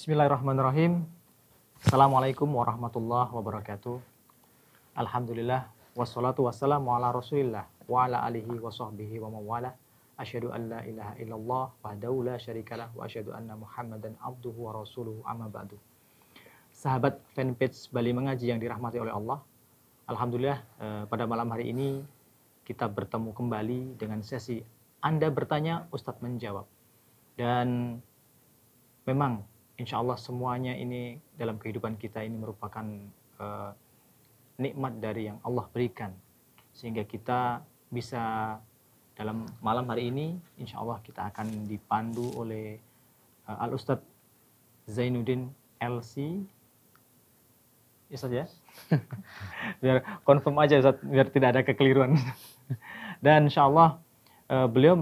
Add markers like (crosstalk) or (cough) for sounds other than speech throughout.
Bismillahirrahmanirrahim. Assalamualaikum warahmatullahi wabarakatuh. Alhamdulillah wassalatu wassalamu ala Rasulillah wa ala alihi wa sahbihi wa mawala. Asyadu an la ilaha illallah Wa la syarikalah wa asyadu anna Muhammadan abduhu wa rasuluhu amma ba'du. Sahabat fanpage Bali Mengaji yang dirahmati oleh Allah. Alhamdulillah eh, pada malam hari ini kita bertemu kembali dengan sesi Anda bertanya, Ustadz menjawab. Dan memang insya Allah semuanya ini dalam kehidupan kita ini merupakan uh, nikmat dari yang Allah berikan sehingga kita bisa dalam malam hari ini insya Allah kita akan dipandu oleh uh, eh, Al Ustadz Zainuddin LC Ustadz ya (laughs) biar confirm aja Ustadz biar tidak ada kekeliruan dan insya Allah uh, eh, beliau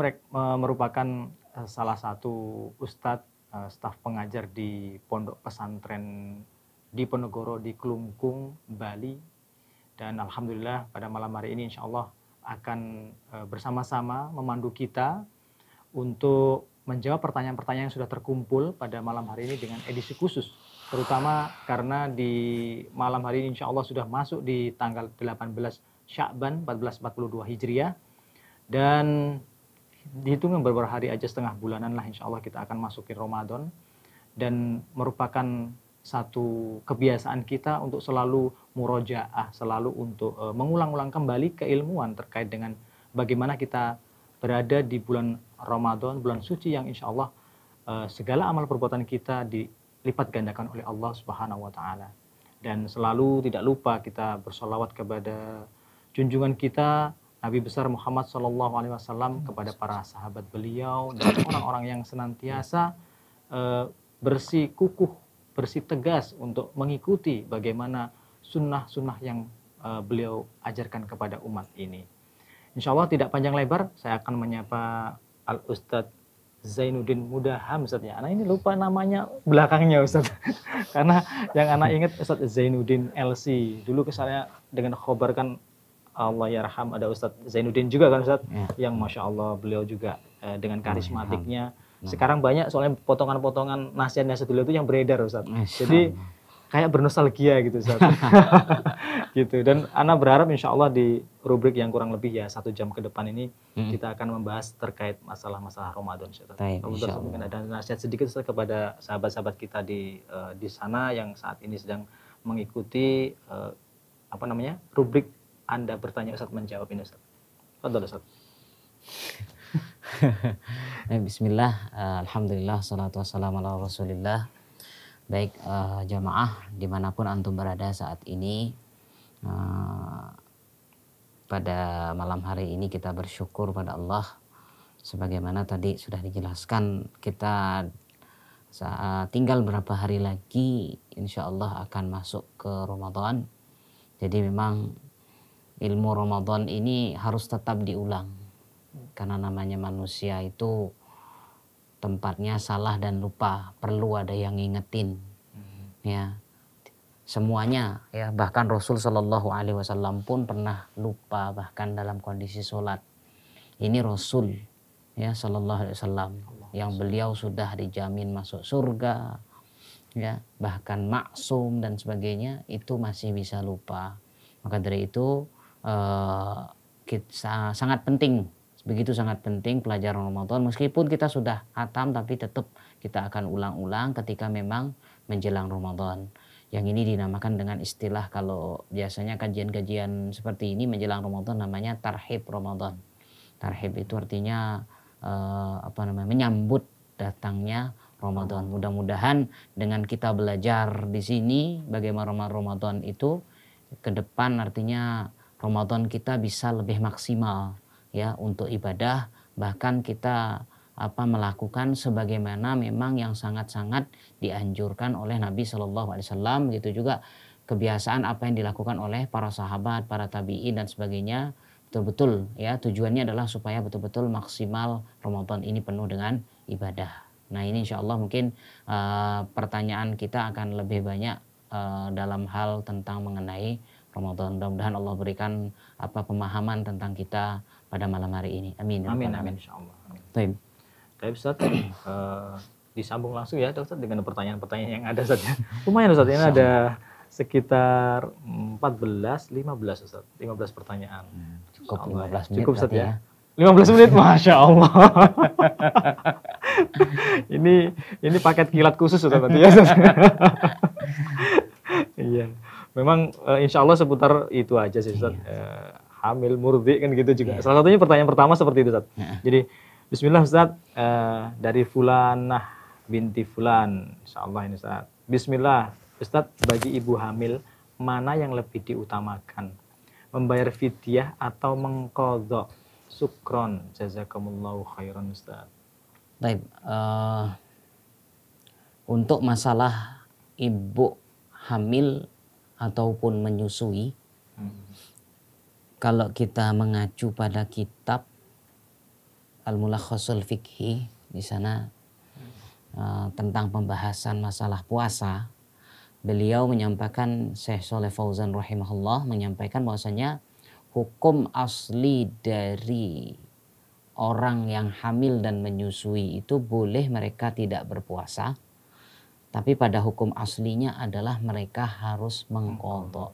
merupakan salah satu ustadz Eh, staf pengajar di pondok pesantren di Ponegoro di Kelungkung, Bali. Dan alhamdulillah pada malam hari ini insya Allah akan eh, bersama-sama memandu kita untuk menjawab pertanyaan-pertanyaan yang sudah terkumpul pada malam hari ini dengan edisi khusus. Terutama karena di malam hari ini insya Allah sudah masuk di tanggal 18 Syakban 1442 Hijriah. Dan dihitungkan beberapa hari aja setengah bulanan lah insya Allah kita akan masukin Ramadan dan merupakan satu kebiasaan kita untuk selalu murojaah, selalu untuk uh, mengulang-ulang kembali keilmuan terkait dengan bagaimana kita berada di bulan Ramadan, bulan suci yang insya Allah uh, segala amal perbuatan kita dilipat gandakan oleh Allah Subhanahu wa taala. Dan selalu tidak lupa kita bersolawat kepada junjungan kita Nabi besar Muhammad Shallallahu Alaihi Wasallam kepada para sahabat beliau dan (coughs) orang-orang yang senantiasa e, bersih kukuh, bersih tegas untuk mengikuti bagaimana sunnah-sunnah yang e, beliau ajarkan kepada umat ini. Insya Allah tidak panjang lebar, saya akan menyapa Al Ustadz Zainuddin Muda Hamzat ya. Anak ini lupa namanya belakangnya Ustaz. (laughs) Karena yang anak ingat Ustadz Zainuddin LC. Dulu saya dengan khobar kan Allah yarham ada Ustadz Zainuddin juga kan Ustadz ya. yang masya Allah beliau juga eh, dengan karismatiknya ya. sekarang banyak soalnya potongan-potongan nasihat-nasihat beliau itu yang beredar Ustadz jadi kayak bernostalgia gitu Ustadz (laughs) gitu dan Ana berharap insya Allah di rubrik yang kurang lebih ya satu jam ke depan ini hmm. kita akan membahas terkait masalah-masalah Ramadan Ustadz Taib, insya Allah. mungkin ada nasihat sedikit Ustadz kepada sahabat-sahabat kita di uh, di sana yang saat ini sedang mengikuti uh, apa namanya rubrik anda bertanya Ustaz menjawab ini Ustaz. Fadal Ustaz. (laughs) Eh, bismillah, eh, Alhamdulillah, salatu wassalamu ala rasulillah. Baik uh, jamaah dimanapun antum berada saat ini, uh, pada malam hari ini kita bersyukur pada Allah sebagaimana tadi sudah dijelaskan kita saat tinggal berapa hari lagi insya Allah akan masuk ke Ramadan jadi memang ilmu Ramadan ini harus tetap diulang. Karena namanya manusia itu tempatnya salah dan lupa, perlu ada yang ngingetin. Hmm. Ya. Semuanya ya bahkan Rasul Shallallahu alaihi wasallam pun pernah lupa bahkan dalam kondisi sholat. Ini Rasul ya Shallallahu alaihi wasallam yang beliau sudah dijamin masuk surga ya bahkan maksum dan sebagainya itu masih bisa lupa. Maka dari itu Eh, kita, sangat penting begitu sangat penting pelajaran Ramadan meskipun kita sudah hatam tapi tetap kita akan ulang-ulang ketika memang menjelang Ramadan. Yang ini dinamakan dengan istilah kalau biasanya kajian-kajian seperti ini menjelang Ramadan namanya tarhib Ramadan. Tarhib itu artinya uh, apa namanya menyambut datangnya Ramadan. Mudah-mudahan dengan kita belajar di sini bagaimana Ramadan itu ke depan artinya Ramadan kita bisa lebih maksimal ya untuk ibadah bahkan kita apa melakukan sebagaimana memang yang sangat-sangat dianjurkan oleh Nabi Shallallahu Alaihi Wasallam gitu juga kebiasaan apa yang dilakukan oleh para sahabat, para tabiin dan sebagainya betul-betul ya tujuannya adalah supaya betul-betul maksimal Ramadan ini penuh dengan ibadah. Nah ini insya Allah mungkin uh, pertanyaan kita akan lebih banyak uh, dalam hal tentang mengenai Ramadan. Mudah-mudahan Allah berikan apa pemahaman tentang kita pada malam hari ini. Amin. Ya amin amin insyaallah. Baik. Baik Ustaz, uh, (clears throat) disambung langsung ya Ustaz dengan pertanyaan-pertanyaan yang ada Ustaz. Ya. Lumayan Ustaz, ini ada sekitar 14 15 Ustaz. 15 pertanyaan. Hmm, cukup Insyaallah, 15 ya. menit. Cukup Ustaz ya. 15 menit, masya Allah. (laughs) ini ini paket kilat khusus Ustaz. tadi ya. (laughs) Iya memang uh, eh, insya Allah seputar itu aja sih Ustaz. Iya. Uh, hamil, murdi kan gitu juga. Iya. Salah satunya pertanyaan pertama seperti itu Ustaz. Iya. Jadi Bismillah Ustaz, uh, dari Fulanah binti Fulan, insya Allah ini Ustaz. Bismillah, Ustaz bagi ibu hamil, mana yang lebih diutamakan? Membayar fidyah atau mengkodok? Sukron, jazakumullahu khairan Ustaz. Baik, uh, untuk masalah ibu hamil ataupun menyusui, hmm. kalau kita mengacu pada kitab Al-Mulakhasul Fikhi di sana uh, tentang pembahasan masalah puasa, beliau menyampaikan Syekh Soleh Fauzan rahimahullah menyampaikan bahwasanya hukum asli dari orang yang hamil dan menyusui itu boleh mereka tidak berpuasa tapi pada hukum aslinya adalah mereka harus mengkodok.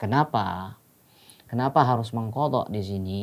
Kenapa? Kenapa harus mengkodok di sini?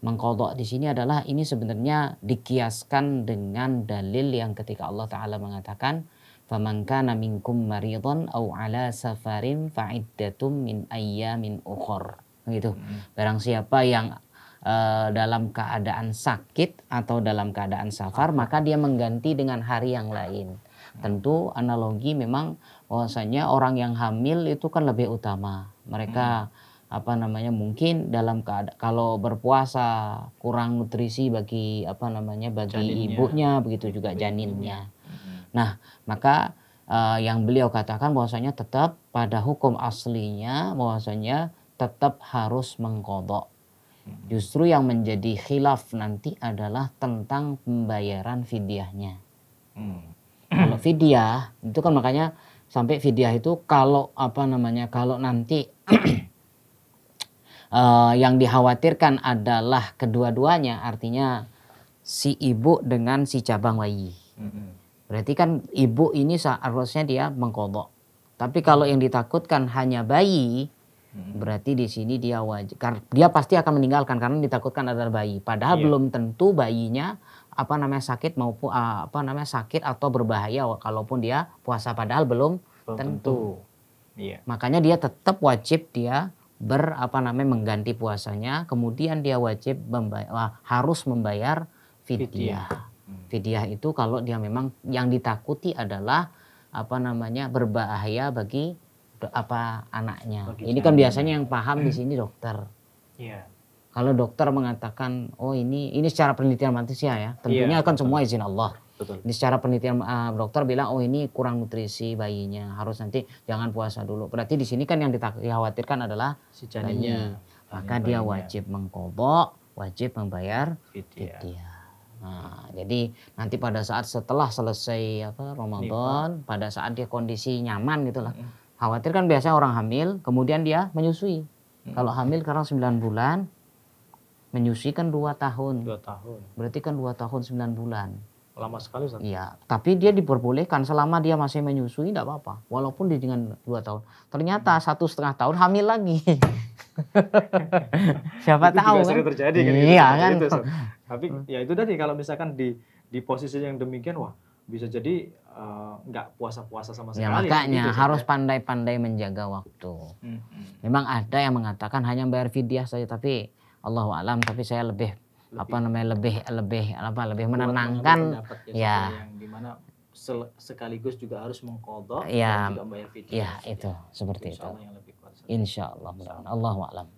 Mengkodok di sini adalah ini sebenarnya dikiaskan dengan dalil yang ketika Allah Ta'ala mengatakan فَمَنْكَانَ مِنْكُمْ مَرِضًا أَوْ عَلَى سَفَارٍ فَعِدَّةٌ مِنْ أَيَّامٍ أُخَرٍ gitu. Hmm. Barang siapa yang eh, dalam keadaan sakit atau dalam keadaan safar, maka dia mengganti dengan hari yang lain. Tentu analogi memang bahwasanya orang yang hamil itu kan lebih utama. Mereka hmm apa namanya mungkin dalam keadaan kalau berpuasa kurang nutrisi bagi apa namanya bagi janinnya. ibunya begitu juga janinnya. Ya. Hmm. Nah, maka uh, yang beliau katakan bahwasanya tetap pada hukum aslinya bahwasanya tetap harus mengkodok. Hmm. Justru yang menjadi khilaf nanti adalah tentang pembayaran fidyahnya. Hmm vidya itu kan makanya sampai vidya itu kalau apa namanya kalau nanti uh, (clears throat) yang dikhawatirkan adalah kedua-duanya artinya si ibu dengan si cabang bayi. Berarti kan ibu ini seharusnya dia mengkodok. Tapi kalau yang ditakutkan hanya bayi, berarti di sini dia wajib. Dia pasti akan meninggalkan karena ditakutkan adalah bayi. Padahal iya. belum tentu bayinya apa namanya sakit maupun uh, ah, apa namanya sakit atau berbahaya kalaupun dia puasa padahal belum, tentu. tentu. Iya. Makanya dia tetap wajib dia ber apa namanya mengganti puasanya, kemudian dia wajib membayar, ah, harus membayar fidyah. Hmm. Fidyah itu kalau dia memang yang ditakuti adalah apa namanya berbahaya bagi apa anaknya. ini kan biasanya yang paham di sini dokter. Iya. Kalau dokter mengatakan, oh ini ini secara penelitian manusia ya, tentunya yeah. akan semua izin Allah. Betul. Ini secara penelitian uh, dokter bilang oh ini kurang nutrisi bayinya harus nanti jangan puasa dulu. Berarti di sini kan yang dikhawatirkan adalah si janinnya. Bayi. Maka bayinya. dia wajib mengkobok, wajib membayar fidyah. Nah, jadi nanti pada saat setelah selesai apa Ramadan, Nipa. pada saat dia kondisi nyaman gitulah. Mm. Khawatir kan biasanya orang hamil kemudian dia menyusui. Kalau hamil karena 9 bulan menyusui kan dua tahun. Dua tahun. Berarti kan dua tahun sembilan bulan. Lama sekali Iya, tapi dia diperbolehkan selama dia masih menyusui tidak apa-apa. Walaupun di dengan dua tahun. Ternyata hmm. satu setengah tahun hamil lagi. (laughs) Siapa itu tahu juga kan? terjadi kan? Iya kan. Itu, tapi hmm. ya itu tadi kalau misalkan di di posisi yang demikian wah bisa jadi eh, nggak uh, puasa-puasa sama ya, sekali. Ya, makanya gitu, ya. harus pandai-pandai menjaga waktu. Hmm, hmm. Memang ada yang mengatakan hanya bayar fidyah saja, tapi Allah alam tapi saya lebih, lebih apa namanya lebih lebih apa lebih menenangkan ya, ya. Yang dimana sekaligus juga harus mengkodok ya, dan juga membayar fidyah. Ya, itu ya. seperti insya itu. Allah yang lebih kuat. Insya Allah, Allah alam.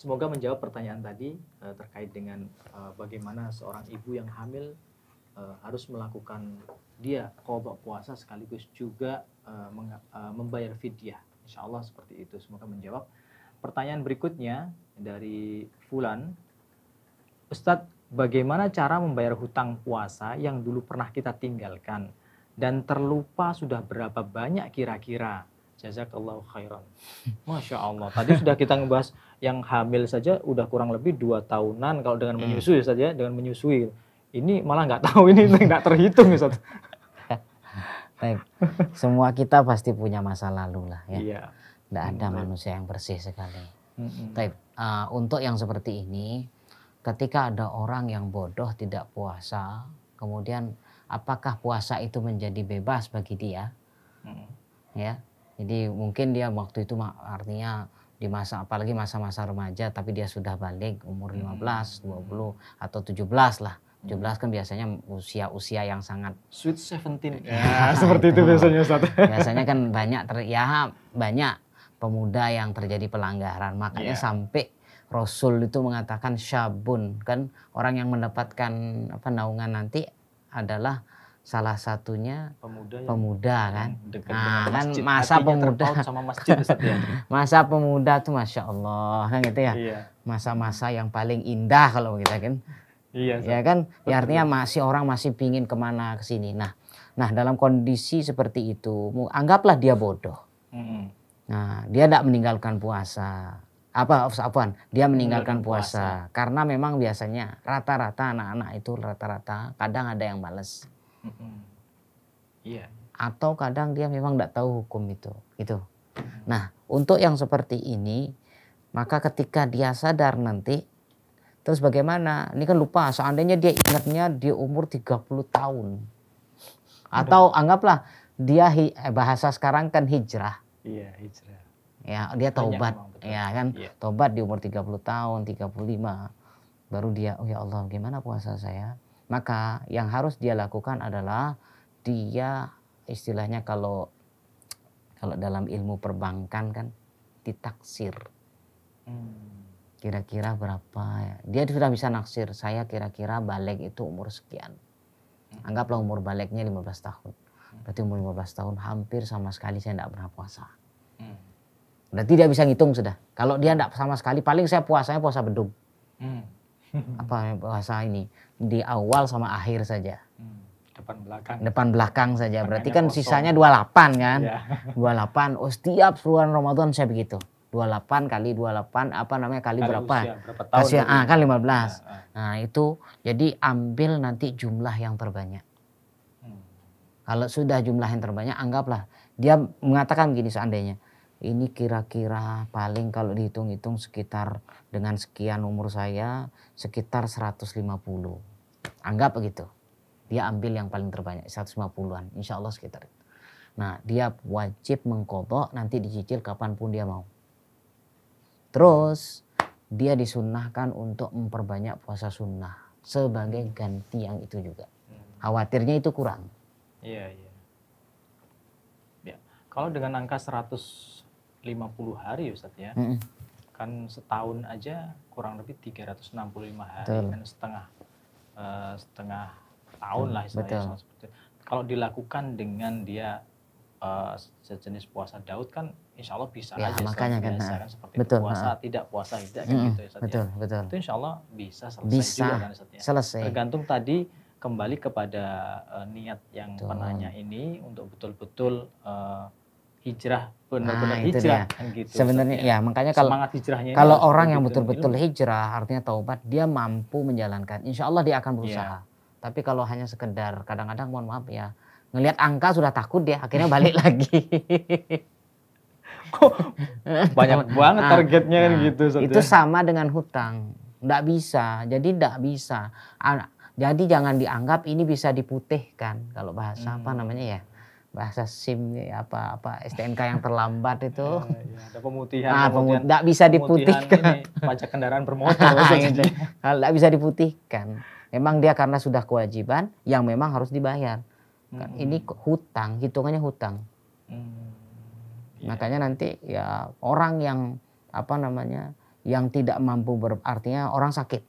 Semoga menjawab pertanyaan tadi uh, terkait dengan uh, bagaimana seorang ibu yang hamil uh, harus melakukan dia kodok puasa sekaligus juga uh, meng, uh, membayar fidyah. Insya Allah seperti itu. Semoga menjawab pertanyaan berikutnya dari Fulan. Ustadz, bagaimana cara membayar hutang puasa yang dulu pernah kita tinggalkan dan terlupa sudah berapa banyak kira-kira? Jazakallahu khairan. (laughs) Masya Allah. Tadi sudah kita ngebahas yang hamil saja udah kurang lebih dua tahunan kalau dengan iya. menyusui saja ya, dengan menyusui ini malah nggak tahu ini nggak terhitung Ustadz. (laughs) Baik. Semua kita pasti punya masa lalu lah ya. Iya. Tidak ada hmm. manusia yang bersih sekali. Hmm. Tapi hmm. uh, eh, untuk yang seperti ini, ketika ada orang yang bodoh tidak puasa, kemudian apakah puasa itu menjadi bebas bagi dia? Hmm. Ya, jadi mungkin dia waktu itu artinya di masa apalagi masa-masa remaja tapi dia sudah balik umur 15, hmm, 20 hmm, atau 17 lah. 17 kan biasanya usia-usia yang sangat sweet 17. (laughs) Ya, seperti itu, itu biasanya Ustaz. Biasanya kan banyak ter ya banyak pemuda yang terjadi pelanggaran. Makanya yeah. sampai Rasul itu mengatakan syabun kan orang yang mendapatkan apa nanti adalah salah satunya pemuda, yang pemuda kan. Dekat nah, kan masa pemuda sama masjid ya? (laughs) masa pemuda tuh masya Allah kan gitu ya. Iya. Masa-masa yeah. yang paling indah kalau kita kan. Iya. Ya kan, ya artinya masih orang masih pingin kemana kesini. Nah, nah dalam kondisi seperti itu, anggaplah dia bodoh. Mm -hmm. Nah, dia tidak meninggalkan puasa. Apa, apaan? Dia meninggalkan puasa. puasa. Karena memang biasanya rata-rata anak-anak itu rata-rata kadang ada yang males. yeah. Atau kadang dia memang tidak tahu hukum itu. Gitu. Nah, untuk yang seperti ini, maka ketika dia sadar nanti, terus bagaimana? Ini kan lupa, seandainya dia ingatnya di umur 30 tahun. Atau anggaplah dia eh, bahasa sekarang kan hijrah Iya, hijrah. Ya, dia taubat. Ya kan? Ya. Taubat di umur 30 tahun, 35. Baru dia, oh ya Allah, gimana puasa saya? Maka yang harus dia lakukan adalah dia istilahnya kalau kalau dalam ilmu perbankan kan ditaksir. Hmm. Kira-kira hmm. berapa ya? Dia sudah bisa naksir. Saya kira-kira balik itu umur sekian. Hmm. Anggaplah umur baliknya 15 tahun berarti umur 15 tahun hampir sama sekali saya tidak pernah puasa. Hmm. Berarti dia bisa ngitung sudah. Kalau dia tidak sama sekali, paling saya puasanya puasa bedung. Hmm. (laughs) Apa puasa ini? Di awal sama akhir saja. Hmm. Depan belakang. Depan belakang saja. Depan Berarti kan kosong. sisanya 28 kan? Ya. 28. Oh setiap bulan Ramadan saya begitu. 28 kali 28 apa namanya kali, kali berapa? Usia, berapa tahun? Kasih, ah, kan 15. Ya, ah. Nah, itu jadi ambil nanti jumlah yang terbanyak. Kalau sudah jumlah yang terbanyak, anggaplah dia mengatakan gini seandainya ini kira-kira paling kalau dihitung-hitung sekitar dengan sekian umur saya sekitar 150. Anggap begitu. Dia ambil yang paling terbanyak 150-an, insya Allah sekitar Nah dia wajib mengkodok nanti dicicil kapanpun dia mau. Terus dia disunahkan untuk memperbanyak puasa sunnah sebagai ganti yang itu juga. Khawatirnya itu kurang. Iya, iya. Ya, kalau dengan angka 150 hari Ustaz ya. Mm -mm. Kan setahun aja kurang lebih 365 hari Betul. kan setengah uh, setengah tahun lah istilahnya seperti kalau dilakukan dengan dia uh, sejenis puasa Daud kan insya Allah bisa ya, aja makanya kan, biasa, nah. kan, seperti betul, puasa nah. tidak puasa tidak mm, kan gitu ya, ya, betul, betul. itu insya Allah bisa selesai bisa juga kan ya. selesai tergantung tadi kembali kepada uh, niat yang Betul. penanya ini untuk betul-betul uh, hijrah benar-benar nah, hijrah kan gitu. Sebenarnya ya. ya makanya kalau kalau orang yang betul-betul hijrah artinya taubat dia mampu menjalankan. Insya Allah dia akan berusaha. Yeah. Tapi kalau hanya sekedar kadang-kadang mohon maaf ya ngelihat angka sudah takut dia akhirnya balik (laughs) lagi. Kok banyak (laughs) banget ah, targetnya kan nah, kan gitu. Itu ya. sama dengan hutang. tidak bisa. Jadi tidak bisa. Jadi jangan dianggap ini bisa diputihkan kalau bahasa hmm. apa namanya ya bahasa SIM apa apa STNK yang terlambat (laughs) itu. Ya, ya, ada pemutihan. Nah, pemutihan, pemutihan bisa diputihkan. Ini, pajak kendaraan bermotor. (laughs) Ah, gitu. Kalau tidak bisa diputihkan. Memang dia karena sudah kewajiban yang memang harus dibayar. Kan hmm. Ini hutang, hitungannya hutang. Hmm. Yeah. Makanya nanti ya orang yang apa namanya yang tidak mampu berartinya orang sakit.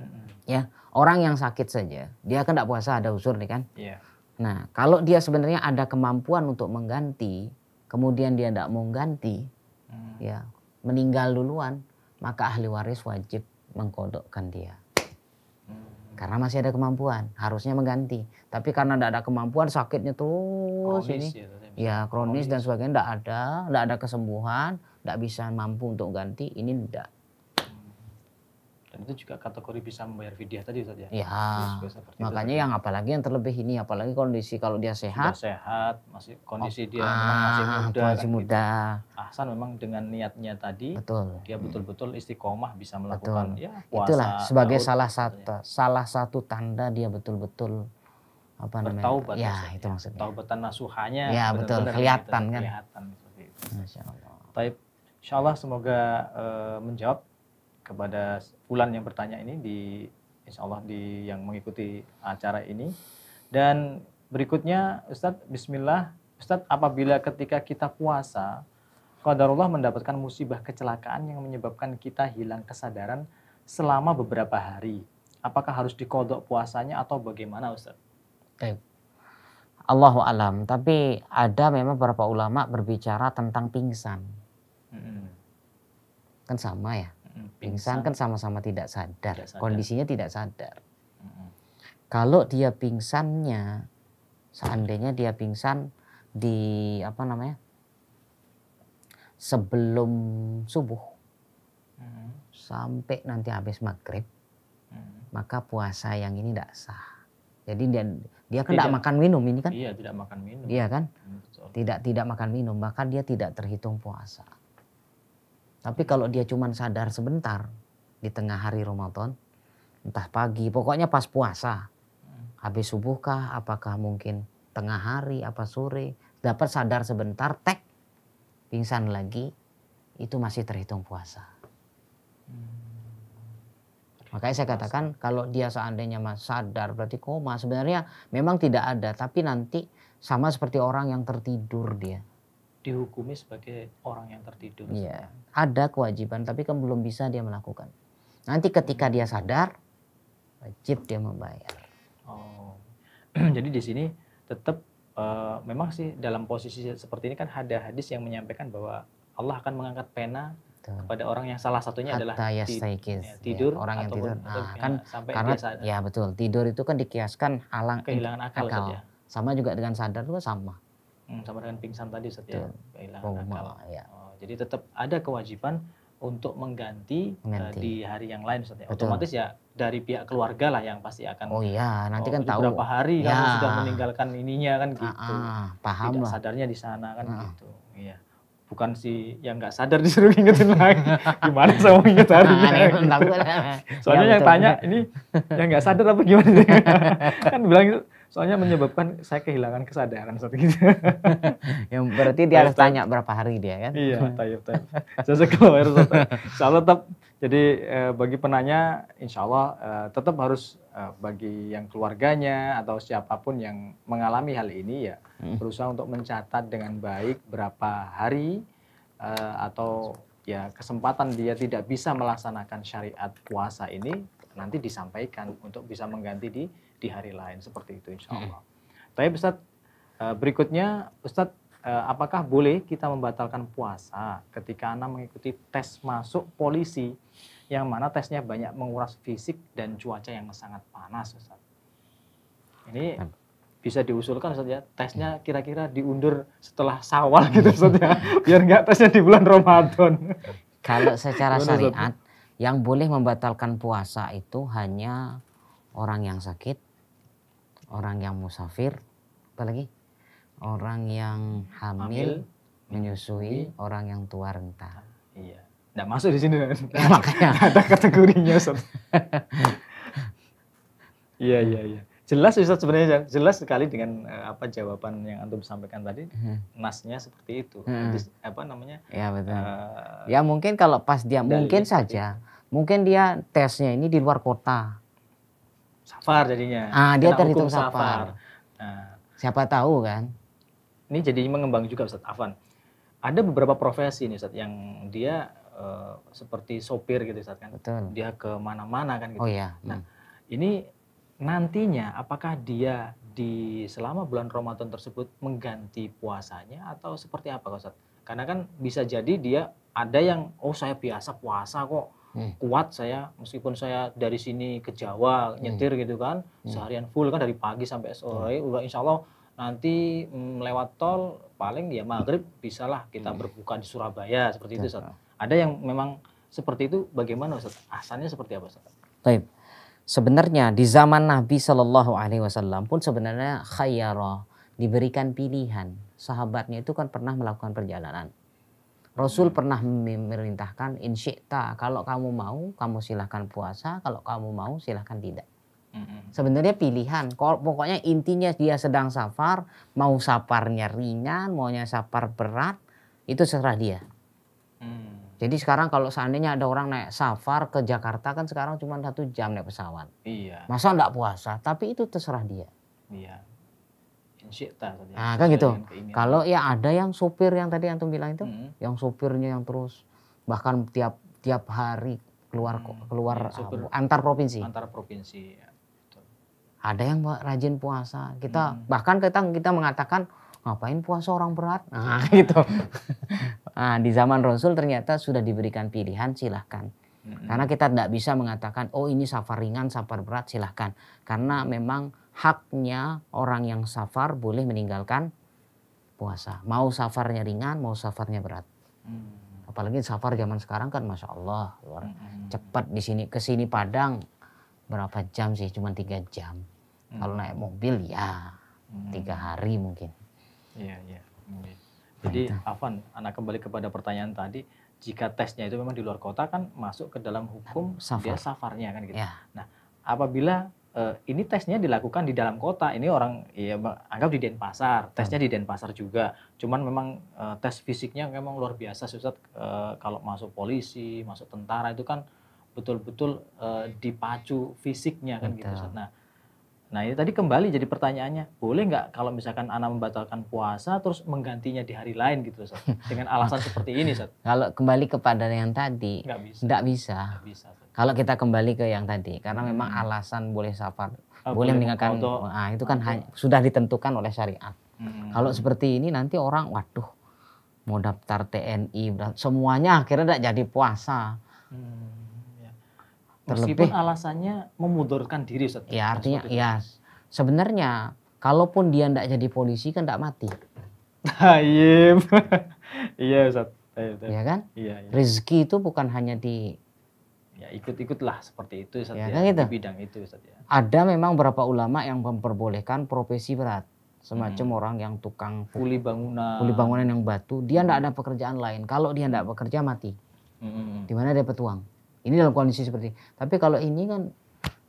Hmm. Ya, Orang yang sakit saja, dia kan tidak puasa ada usur nih kan. Yeah. Nah, kalau dia sebenarnya ada kemampuan untuk mengganti, kemudian dia tidak mau ganti, hmm. ya meninggal duluan, maka ahli waris wajib mengkodokkan dia. Hmm. Karena masih ada kemampuan, harusnya mengganti. Tapi karena tidak ada kemampuan, sakitnya tuh ini, ya, ya kronis, kronis dan sebagainya, tidak ada, tidak ada kesembuhan, tidak bisa mampu untuk ganti, ini tidak dan itu juga kategori bisa membayar vidya tadi Ustaz ya. Iya. Makanya itu, yang apalagi yang terlebih ini apalagi kondisi kalau dia sehat. Sudah sehat, masih kondisi oh, dia ah, masih muda. Masih kan, muda. Gitu. Ahsan memang dengan niatnya tadi betul. dia hmm. betul-betul istiqomah bisa melakukan betul. ya puasa. Itulah sebagai laut, salah gitu ya. satu ya. salah satu tanda dia betul-betul apa namanya? Bertaubat. Ya, maksudnya. itu ya. maksudnya. Taubatan nasuhanya. Ya, bener -bener betul, gitu. kelihatan kan. Kelihatan seperti itu. Masyaallah. Baik, insyaallah semoga uh, menjawab kepada bulan yang bertanya ini di insya Allah di yang mengikuti acara ini. Dan berikutnya Ustadz Bismillah, Ustadz apabila ketika kita puasa, Qadarullah mendapatkan musibah kecelakaan yang menyebabkan kita hilang kesadaran selama beberapa hari. Apakah harus dikodok puasanya atau bagaimana Ustadz? Baik. Allahu alam, tapi ada memang beberapa ulama berbicara tentang pingsan. -hmm. Kan sama ya? Pingsan, kan sama-sama tidak sadar. tidak sadar, kondisinya tidak sadar. Kalau dia pingsannya, seandainya dia pingsan di apa namanya sebelum subuh hmm. sampai nanti habis maghrib, hmm. maka puasa yang ini tidak sah. Jadi dia dia kan tidak, makan minum ini kan? Iya tidak makan minum. Iya kan? Mm, tidak tidak makan minum, maka dia tidak terhitung puasa. Tapi kalau dia cuma sadar sebentar di tengah hari Ramadan, entah pagi, pokoknya pas puasa. Habis subuh kah, apakah mungkin tengah hari, apa sore, dapat sadar sebentar, tek, pingsan lagi, itu masih terhitung puasa. Makanya saya katakan kalau dia seandainya masih sadar berarti koma sebenarnya memang tidak ada tapi nanti sama seperti orang yang tertidur dia dihukumi sebagai orang yang tertidur. Iya. Ada kewajiban tapi kan belum bisa dia melakukan. Nanti ketika dia sadar wajib dia membayar. Oh. (clears throat) Jadi di sini tetap uh, eh, memang sih dalam posisi seperti ini kan ada hadis yang menyampaikan bahwa Allah akan mengangkat pena Betul. kepada orang yang salah satunya Hatta adalah yastaikis. Ya, ya tidur ya, orang yang tidur nah, kan ya, sampai karena ya betul tidur itu kan dikiaskan halang kehilangan akal, akal. Ya. sama juga dengan sadar itu sama hmm, sama dengan pingsan tadi setiap ya. kehilangan oh, akal. Ya. Oh, jadi tetap ada kewajiban untuk mengganti, Uh, di hari yang lain Ustaz. Ya. Otomatis ya dari pihak keluarga lah yang pasti akan Oh iya, nanti oh, kan tahu berapa hari ya. kamu sudah meninggalkan ininya kan ah, gitu. Ah, ah, paham Tidak lah. sadarnya di sana kan ah. ah. gitu. Iya. Bukan si yang nggak sadar (laughs) disuruh ingetin lagi. Gimana sama mau inget hari Nah, Soalnya ya, yang tanya ini yang nggak sadar apa gimana? (laughs) kan bilang itu soalnya menyebabkan saya kehilangan kesadaran seperti itu. (laughs) yang berarti dia harus tanya berapa hari dia kan? Iya, tayyib tayyib. Saya sekeluar tetap jadi eh, bagi penanya insya Allah eh, tetap harus eh, bagi yang keluarganya atau siapapun yang mengalami hal ini ya hmm. berusaha untuk mencatat dengan baik berapa hari eh, atau ya kesempatan dia tidak bisa melaksanakan syariat puasa ini nanti disampaikan untuk bisa mengganti di di hari lain seperti itu insya Allah. Hmm. Tapi Ustadz eh, berikutnya Ustadz eh, apakah boleh kita membatalkan puasa ketika anak mengikuti tes masuk polisi yang mana tesnya banyak menguras fisik dan cuaca yang sangat panas Ustadz? Ini bisa diusulkan Ustaz ya, tesnya mm. kira-kira diundur setelah sawal gitu mm. Ustaz ya, biar nggak tesnya di bulan Ramadan. Kalau secara syariat, yang boleh membatalkan puasa itu hanya orang yang sakit, orang yang musafir, apa lagi? Orang yang hamil, hamil. menyusui, hmm. orang yang tua renta. Iya. Enggak masuk di sini (laughs) Ya, makanya. ada kategorinya Ustaz. (laughs) iya, iya, iya. Jelas Ustaz sebenarnya jelas sekali dengan uh, apa jawaban yang antum sampaikan tadi. Hmm. Nasnya seperti itu. Hmm. Jadi, apa namanya? Ya betul. Uh, ya mungkin kalau pas dia mungkin saja. Mungkin dia tesnya ini di luar kota safar jadinya. Ah, dia Kena terhitung safar. safar. Nah, siapa tahu kan. Ini jadi mengembang juga Ustaz Afan. Ada beberapa profesi nih Ustaz yang dia uh, seperti sopir gitu Ustaz kan. Betul. Dia ke mana-mana kan gitu. Oh iya. Nah, hmm. Nah, ini nantinya apakah dia di selama bulan Ramadan tersebut mengganti puasanya atau seperti apa Ustaz? Karena kan bisa jadi dia ada yang oh saya biasa puasa kok hmm. kuat saya meskipun saya dari sini ke Jawa hmm. nyetir gitu kan hmm. seharian full kan dari pagi sampai hmm. sore hmm. udah insya Allah nanti melewat mm, tol paling ya maghrib bisalah kita hmm. berbuka di Surabaya seperti itu Ustaz. Ah. Ada yang memang seperti itu bagaimana Ustaz? Asalnya seperti apa Ustaz? Baik. Sebenarnya di zaman Nabi Shallallahu Alaihi Wasallam pun sebenarnya khayyara diberikan pilihan sahabatnya itu kan pernah melakukan perjalanan Rasul pernah memerintahkan insyita kalau kamu mau kamu silahkan puasa kalau kamu mau silahkan tidak. Sebenarnya pilihan. Pokoknya intinya dia sedang safar, mau safarnya ringan, maunya safar berat, itu serah dia. Hmm. Jadi sekarang kalau seandainya ada orang naik safar ke Jakarta kan sekarang cuma satu jam naik pesawat. Iya. Masa nggak puasa? Tapi itu terserah dia. Iya. Nah, kan gitu. Kalau ya ada yang sopir yang tadi antum bilang itu, hmm. yang sopirnya yang terus bahkan tiap tiap hari keluar hmm. keluar ya, antar provinsi. Antar provinsi. Ya, Ada yang rajin puasa. Kita hmm. bahkan kita kita mengatakan ngapain puasa orang berat? (laughs) Nah, gitu. nah, di zaman Rasul ternyata sudah diberikan pilihan silahkan. Hmm. Karena kita tidak bisa mengatakan, oh ini safar ringan, safar berat, silahkan. Karena memang haknya orang yang safar boleh meninggalkan puasa. Mau safarnya ringan, mau safarnya berat. Hmm. Apalagi safar zaman sekarang kan, masya Allah, luar hmm, hmm. cepat di sini ke sini Padang berapa jam sih? Cuma tiga jam. Kalau naik mobil ya tiga hari mungkin. Iya iya. Nah, Jadi Afan, anak kembali kepada pertanyaan tadi, jika tesnya itu memang di luar kota kan masuk ke dalam hukum Safar. dia safarnya kan gitu. Ya. Nah, apabila uh, ini tesnya dilakukan di dalam kota. Ini orang ya anggap di Denpasar, tesnya hmm. di Denpasar juga. Cuman memang uh, tes fisiknya memang luar biasa susah uh, eh, kalau masuk polisi, masuk tentara itu kan betul-betul uh, dipacu fisiknya kan gitu, Betul. gitu. Nah, Nah ini tadi kembali jadi pertanyaannya, boleh nggak kalau misalkan anak membatalkan puasa terus menggantinya di hari lain gitu Ustaz? (laughs) Dengan alasan seperti ini Ustaz? Kalau kembali kepada yang tadi, nggak bisa. Nggak bisa. Nggak bisa kalau kita kembali ke yang tadi, karena memang hmm. alasan boleh safar, ah, boleh, meninggalkan, nah, itu kan hanya, sudah ditentukan oleh syariat. Hmm. Kalau seperti ini nanti orang, waduh mau daftar TNI, semuanya akhirnya tidak jadi puasa. Hmm Terlebih, Meskipun alasannya memundurkan diri. Ustaz. Ya artinya ya sebenarnya kalaupun dia tidak jadi polisi kan tidak mati. (laughs) Iya, iya, iya Ustaz. Iya kan? Iya, iya. Rezeki itu bukan hanya di ya ikut-ikutlah seperti itu Ustaz, ya, ya, kan gitu? di bidang itu Ustaz, ya. Ada memang beberapa ulama yang memperbolehkan profesi berat semacam hmm. orang yang tukang kuli bangunan kuli bangunan yang batu dia tidak ada pekerjaan lain kalau dia tidak bekerja mati hmm, hmm, hmm. di mana dia petuang ini dalam kondisi seperti ini. Tapi kalau ini kan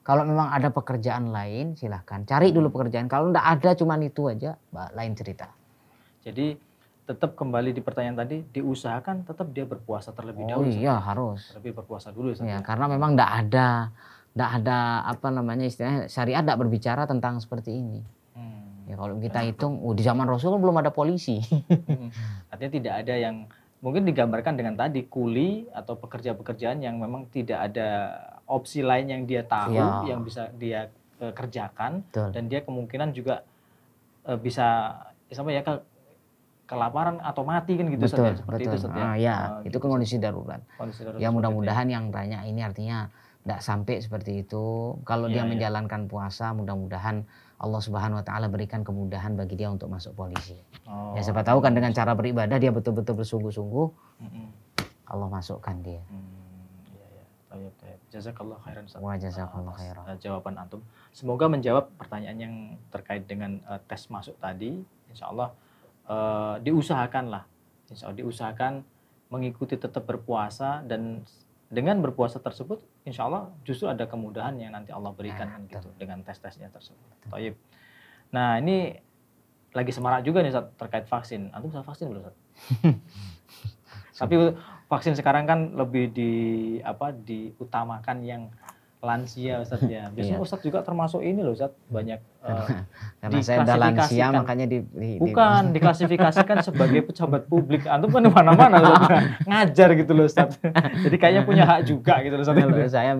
kalau memang ada pekerjaan lain silahkan cari dulu hmm. pekerjaan. Kalau enggak ada cuman itu aja lain cerita. Jadi tetap kembali di pertanyaan tadi diusahakan tetap dia berpuasa terlebih oh, dahulu. Oh iya harus. Lebih berpuasa dulu. Iya, ya. karena memang enggak ada enggak ada apa namanya istilahnya syariat enggak berbicara tentang seperti ini. Hmm. Ya kalau kita hitung, oh, di zaman Rasul kan belum ada polisi. Hmm. Artinya tidak ada yang mungkin digambarkan dengan tadi kuli atau pekerja-pekerjaan yang memang tidak ada opsi lain yang dia tahu ya. yang bisa dia uh, kerjakan Betul. dan dia kemungkinan juga uh, bisa ya sama ya ke kelaparan atau mati kan gitu ya? betul, seperti betul. itu setiap ya? Ah, ya uh, itu gitu. kondisi darurat. Kondisi darurat. Ya, ya mudah-mudahan yang tanya ini artinya tidak sampai seperti itu. Kalau ya, dia ya. menjalankan puasa mudah-mudahan Allah Subhanahu wa taala berikan kemudahan bagi dia untuk masuk polisi. Oh. Ya siapa tahu kan dengan cara beribadah dia betul-betul bersungguh-sungguh Allah masukkan dia. Hmm, iya, iya. Jazakallah khairan jazakallah khairan. Eh, jawaban antum. Semoga menjawab pertanyaan yang terkait dengan uh, tes masuk tadi. Insya Allah uh, diusahakanlah. Insya Allah diusahakan mengikuti tetap berpuasa dan dengan berpuasa tersebut, insya Allah justru ada kemudahan yang nanti Allah berikan nah, gitu dengan tes-tesnya tersebut. Taib. Nah ini lagi semarak juga nih terkait vaksin. Antum bisa vaksin belum (laughs) Tapi vaksin sekarang kan lebih di apa diutamakan yang lansia Ustaz ya. (laughs) Iya. Biasanya Ustaz juga termasuk ini loh Ustaz, banyak karena, eh, karena saya dalam lansia makanya di, di bukan di... diklasifikasikan sebagai pejabat publik antum kan mana-mana ngajar gitu loh Ustaz. Jadi kayaknya punya hak juga gitu loh Ustaz. Kalau saya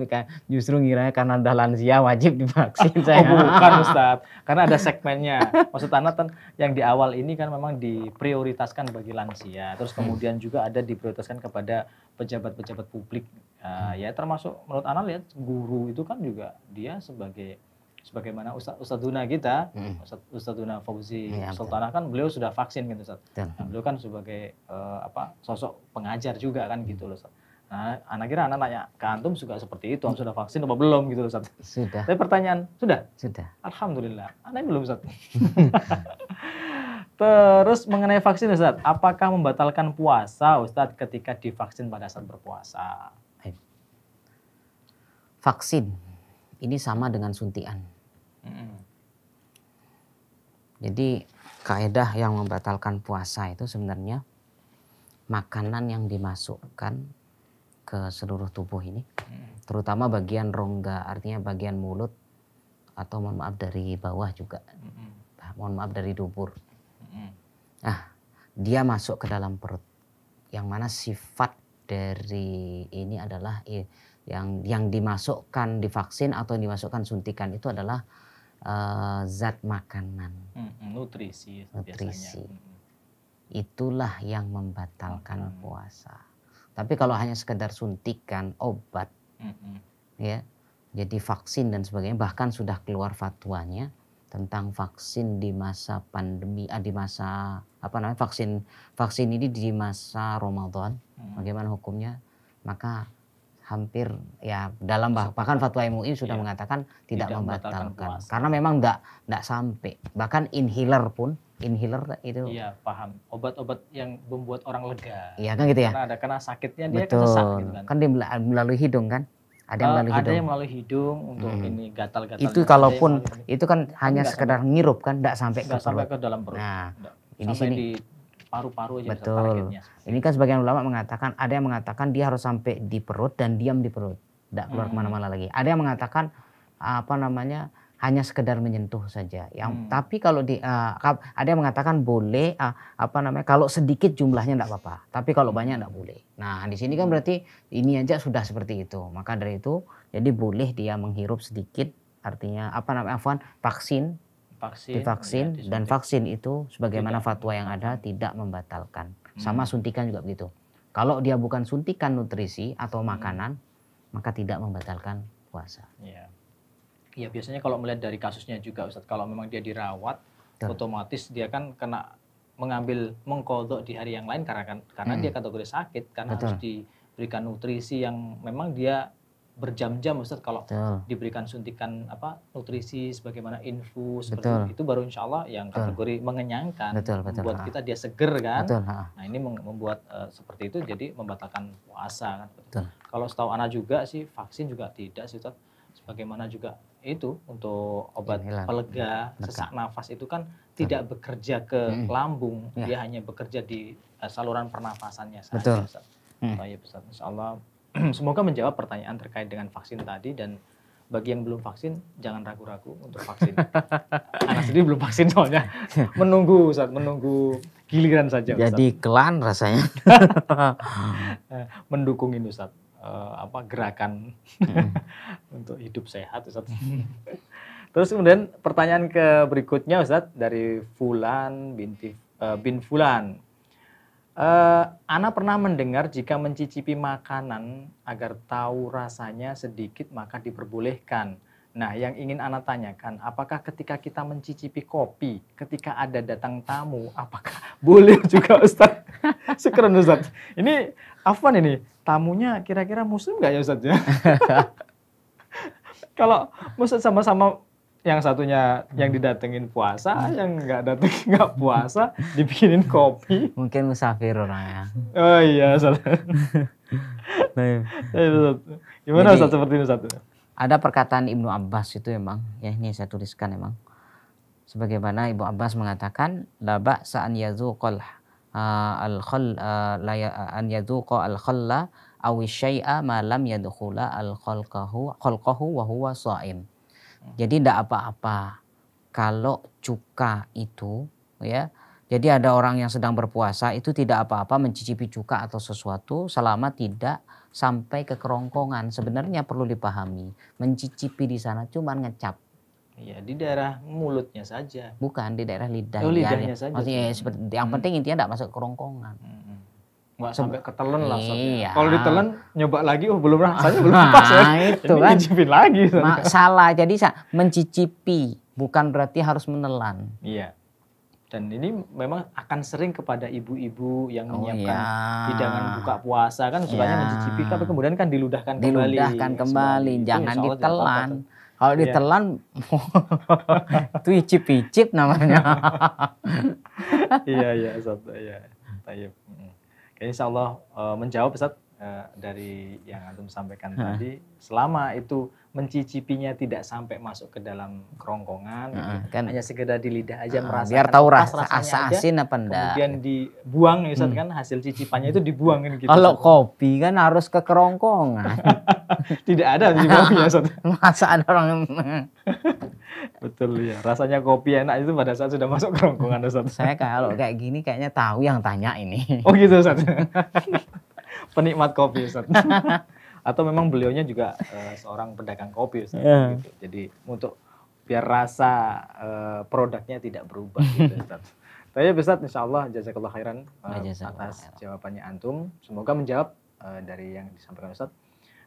justru ngiranya karena dalam lansia wajib divaksin oh, saya. Oh bukan Ustaz, karena ada segmennya. Maksud tanah kan yang di awal ini kan memang diprioritaskan bagi lansia, terus kemudian juga ada diprioritaskan kepada pejabat-pejabat publik. Uh, ya termasuk menurut Ana lihat ya, guru itu kan juga dia sebagai sebagaimana Ustaz, Ustadzuna kita, hmm. Ustaz, Ustadzuna Fauzi ya, Sultanah kan beliau sudah vaksin gitu Ustaz. Nah, beliau kan sebagai uh, apa sosok pengajar juga kan mm. gitu loh Ustaz. Nah, anak kira anak nanya, ke antum juga seperti itu, sudah vaksin atau belum gitu Ustaz. Sudah. Tapi pertanyaan, sudah? Sudah. Alhamdulillah, anak belum Ustaz. (laughs) Terus mengenai vaksin Ustaz, apakah membatalkan puasa Ustaz ketika divaksin pada saat berpuasa? Vaksin ini sama dengan suntian hmm Jadi kaedah yang membatalkan puasa itu sebenarnya makanan yang dimasukkan ke seluruh tubuh ini, mm. terutama bagian rongga, artinya bagian mulut atau mohon maaf dari bawah juga, mm-hmm. mohon maaf dari dubur. Mm-hmm. Nah, dia masuk ke dalam perut, yang mana sifat dari ini adalah yang yang dimasukkan divaksin atau dimasukkan suntikan itu adalah uh, zat makanan, hmm, nutrisi, ya nutrisi. Biasanya. Itulah yang membatalkan hmm. puasa. Tapi kalau hanya sekedar suntikan obat, hmm. ya, jadi vaksin dan sebagainya, bahkan sudah keluar fatwanya tentang vaksin di masa pandemi, ah, di masa apa namanya vaksin vaksin ini di masa Ramadan, hmm. bagaimana hukumnya? Maka hampir ya dalam bahkan fatwa MUI sudah yeah. mengatakan tidak, tidak membatalkan karena memang enggak enggak sampai bahkan inhaler pun inhaler itu iya paham obat-obat yang membuat orang lega iya kan gitu ya karena ada karena sakitnya dia kan Betul. Gitu kan. kan dia melalui hidung kan ada yang eh, melalui hidung. Gitu. Ada yang melalui hidung untuk hmm. ini gatal-gatal. Itu kalaupun itu kan hanya sekedar ngirup kan, tidak sampai ke sampai ke dalam perut. Nah, ini sini di paru-paru aja Betul. targetnya. Ini kan sebagian ulama mengatakan ada yang mengatakan dia harus sampai di perut dan diam di perut, tidak keluar hmm. kemana-mana lagi. Ada yang mengatakan apa namanya hanya sekedar menyentuh saja. Yang hmm. tapi kalau di uh, ada yang mengatakan boleh uh, apa namanya kalau sedikit jumlahnya tidak apa-apa, tapi kalau banyak tidak boleh. Nah di sini kan hmm. berarti ini aja sudah seperti itu. Maka dari itu jadi boleh dia menghirup sedikit, artinya apa namanya Afwan vaksin vaksin, divaksin ya, dan vaksin itu sebagaimana tidak. fatwa yang ada tidak membatalkan. Hmm. Sama suntikan juga begitu. Kalau dia bukan suntikan nutrisi atau hmm. makanan, maka tidak membatalkan puasa. Ya. ya biasanya kalau melihat dari kasusnya juga Ustadz, kalau memang dia dirawat, Tuh. otomatis dia kan kena mengambil mengkodok di hari yang lain karena kan, karena hmm. dia kategori sakit karena Betul. harus diberikan nutrisi yang memang dia berjam-jam Ustaz kalau Betul. diberikan suntikan apa nutrisi sebagaimana infus seperti betul. itu baru insya Allah yang betul. kategori mengenyangkan betul, betul, membuat Betul. kita dia seger kan betul, nah ini membuat uh, seperti itu jadi membatalkan puasa kan betul. kalau setahu anak juga sih vaksin juga tidak sih Ustaz sebagaimana juga itu untuk obat Inhaler. pelega sesak nafas itu kan betul. tidak bekerja ke hmm. lambung ya. dia hanya bekerja di uh, saluran pernafasannya saja betul. Ustaz. Hmm. Baik, Ustaz. Insya Allah (clears throat) semoga menjawab pertanyaan terkait dengan vaksin tadi dan bagi yang belum vaksin jangan ragu-ragu untuk vaksin. (laughs) Anak sendiri belum vaksin soalnya. Menunggu saat menunggu giliran saja. Jadi Ustaz. kelan rasanya. (laughs) Eh, mendukung ini saat Uh, eh, apa gerakan (laughs) untuk hidup sehat Ustaz. Terus kemudian pertanyaan ke berikutnya ustadz dari Fulan binti uh, bin Fulan. Uh, Ana pernah mendengar jika mencicipi makanan agar tahu rasanya sedikit maka diperbolehkan. Nah, yang ingin Ana tanyakan, apakah ketika kita mencicipi kopi, ketika ada datang tamu, apakah (laughs) boleh juga Ustaz? (laughs) Sekeren Ustaz, ini Afwan ini, tamunya kira-kira muslim nggak ya Ustaz ya? (laughs) Kalau muslim sama-sama yang satunya yang hmm. didatengin puasa, yang nggak dateng (laughs) nggak puasa, dibikinin kopi. Mungkin musafir orangnya. Oh iya, salah. nah, (laughs) iya. Gimana satu Ustaz seperti itu satu? Ada perkataan Ibnu Abbas itu emang, ya ini saya tuliskan emang. Sebagaimana Ibnu Abbas mengatakan, laba saan an yazuqal uh, al khall uh, ah, la ya, an al khalla awi syai'a ma lam yadkhula al khalqahu khalqahu wa huwa sha'im. Jadi tidak apa-apa kalau cuka itu ya. Jadi ada orang yang sedang berpuasa itu tidak apa-apa mencicipi cuka atau sesuatu selama tidak sampai ke kerongkongan. Sebenarnya perlu dipahami, mencicipi di sana cuma ngecap. Iya, di daerah mulutnya saja. Bukan di daerah lidah. Oh, lidahnya ya. saja. Maksudnya ya, seperti yang hmm. penting intinya tidak masuk kerongkongan. Hmm. hmm nggak sampai ketelen lah. Ya. Iya. Kalau ditelen nyoba lagi, oh belum rasanya ah, belum nah, pas ya. Nah, itu kan. Mencicipi lagi. Nah, salah. Jadi mencicipi bukan berarti harus menelan. Iya. Dan ini memang akan sering kepada ibu-ibu yang oh, menyiapkan iya. hidangan buka puasa kan sukanya iya. mencicipi tapi kemudian kan diludahkan, kembali. Diludahkan kembali, kembali. jangan ditelan. Kalau iya. ditelan yeah. (laughs) itu icip-icip namanya. (laughs) iya iya, iya. Tayyib. Hmm insya Allah uh, menjawab Ustaz uh, dari yang antum sampaikan ha. tadi selama itu mencicipinya tidak sampai masuk ke dalam kerongkongan ha, kan. hanya segera di lidah aja ha, merasakan biar tahu rasa asin apa enggak kemudian dibuang ya Ustaz hmm. kan hasil cicipannya itu dibuangin kan, gitu kalau kopi kan harus ke kerongkongan (laughs) tidak ada dibuang (laughs) ya Ustaz masa ada orang (laughs) Betul ya. Rasanya kopi enak itu pada saat sudah masuk kerongkongan Ustaz. Saya kalau kayak gini kayaknya tahu yang tanya ini. (laughs) Oh gitu Ustaz. (laughs) Penikmat kopi Ustaz. (laughs) Atau memang beliaunya juga uh, seorang pedagang kopi Ustaz. Yeah. Gitu. Jadi untuk biar rasa uh, produknya tidak berubah gitu Ustaz. Tapi ya, Ustaz insya Allah jazakallah khairan uh, atas jawabannya Antum. Semoga menjawab uh, dari yang disampaikan Ustaz.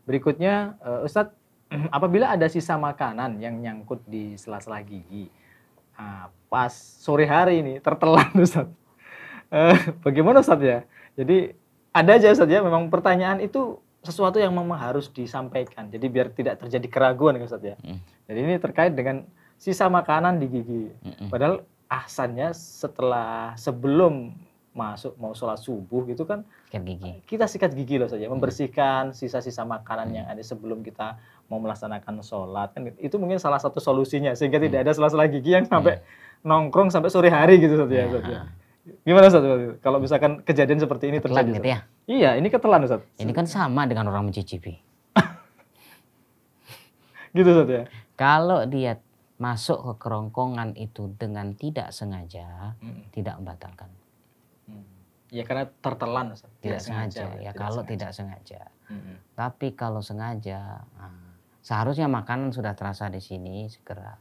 Berikutnya uh, Ustadz (clears throat) Apabila ada sisa makanan yang nyangkut di sela-sela gigi, uh, pas sore hari ini tertelan (laughs) Ustaz. Uh, bagaimana Ustaz ya? Jadi ada aja Ustaz ya, memang pertanyaan itu sesuatu yang memang harus disampaikan. Jadi biar tidak terjadi keraguan Ustaz ya. Jadi ini terkait dengan sisa makanan di gigi. Padahal asalnya setelah sebelum masuk mau sholat subuh gitu kan sikat gigi. kita sikat gigi loh saja ya. membersihkan sisa-sisa makanan hmm. yang ada sebelum kita mau melaksanakan sholat kan gitu. itu mungkin salah satu solusinya sehingga hmm. tidak ada hmm. sela-sela gigi yang sampai hmm. nongkrong sampai sore hari gitu satu ya. ya. Iya. Gimana satu kalau misalkan kejadian seperti ini terjadi? gitu ya? Iya, ini ketelan Ustaz. Ini kan sama dengan orang mencicipi. (laughs) gitu satu ya. Kalau dia masuk ke kerongkongan itu dengan tidak sengaja, hmm. tidak membatalkan. Hmm. Ya karena tertelan Tidak, tidak sengaja, sengaja. ya tidak kalau sengaja. tidak sengaja. Hmm. Tapi kalau sengaja, nah, Seharusnya makanan sudah terasa di sini segera.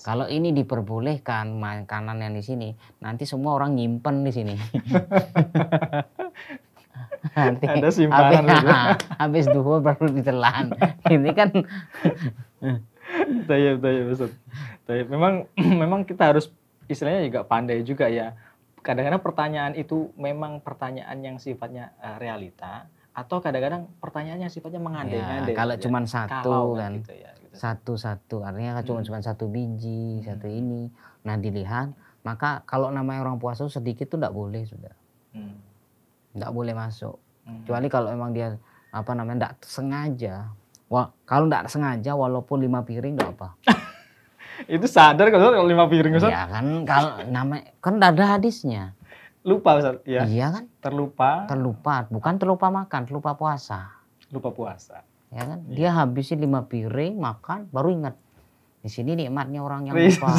Kalau ini diperbolehkan makanan yang di sini, nanti semua orang nyimpen di sini. (laughs) nanti ada simpanan (laughs) gitu. habis, juga. habis duhur baru ditelan. (laughs) ini kan Tanya tanya besok. Tanya Memang (clears throat) memang kita harus istilahnya juga pandai juga ya. Kadang-kadang pertanyaan itu memang pertanyaan yang sifatnya eh, realita, atau kadang-kadang pertanyaannya sifatnya mengandai Ya, kalau ya. cuma satu kalau gitu kan, gitu ya, gitu. satu satu artinya cuma hmm. cuma satu biji hmm. satu ini. Nah dilihat maka kalau namanya orang puasa sedikit tuh tidak boleh sudah, tidak hmm. boleh masuk. Hmm. Kecuali kalau emang dia apa namanya tidak sengaja. Wah, kalau tidak sengaja walaupun lima piring nggak apa. (laughs) itu sadar kalau lima piring Ustaz? Ya kan kalau namanya kan ada hadisnya. Lupa ya. Iya. kan? Terlupa. Terlupa, bukan terlupa makan, terlupa puasa. Lupa puasa. Ya kan? Iya. Dia habisin lima piring makan baru ingat. Di sini nikmatnya orang yang iya. lupa.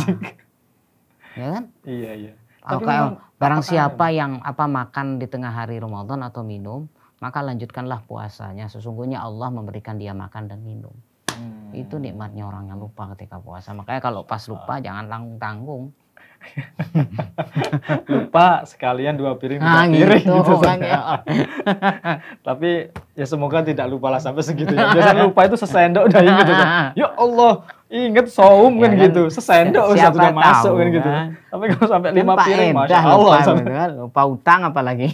ya kan? Iya, iya. Tapi Kalau barang siapa yang apa makan di tengah hari Ramadan atau minum, maka lanjutkanlah puasanya. Sesungguhnya Allah memberikan dia makan dan minum. Hmm. Itu nikmatnya orang yang lupa ketika puasa. Makanya kalau pas lupa uh. jangan tanggung-tanggung. (laughs) lupa sekalian dua piring nah, dua gitu, piring gitu, gitu kan ya. (laughs) tapi ya semoga tidak lupa lah sampai segitu ya (laughs) biasanya lupa itu sesendok udah inget gitu. Ah, ah, ah. ya Allah inget soum kan ya, kan, gitu sesendok ya, siapa udah tahu, masuk kan, gitu kan? tapi kalau sampai lima piring masya Allah lupa, gitu sampai... Kan? lupa utang apalagi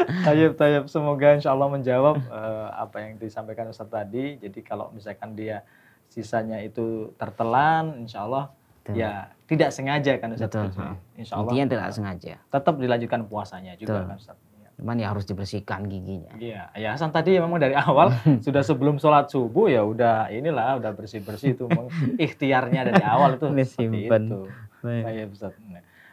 Tayyip, tayyip. Semoga insya Allah menjawab uh, apa yang disampaikan Ustaz tadi. Jadi kalau misalkan dia sisanya itu tertelan, insya Allah Betul. ya tidak sengaja kan Ustaz. Betul. Insya Allah. Intinya tidak sengaja. Tetap dilanjutkan puasanya juga Betul. kan Ustaz. Iya. Cuman ya harus dibersihkan giginya. Iya, ya Hasan tadi memang dari awal (laughs) sudah sebelum sholat subuh ya udah inilah udah bersih bersih itu ikhtiarnya dari awal itu seperti itu. Baik. Baik,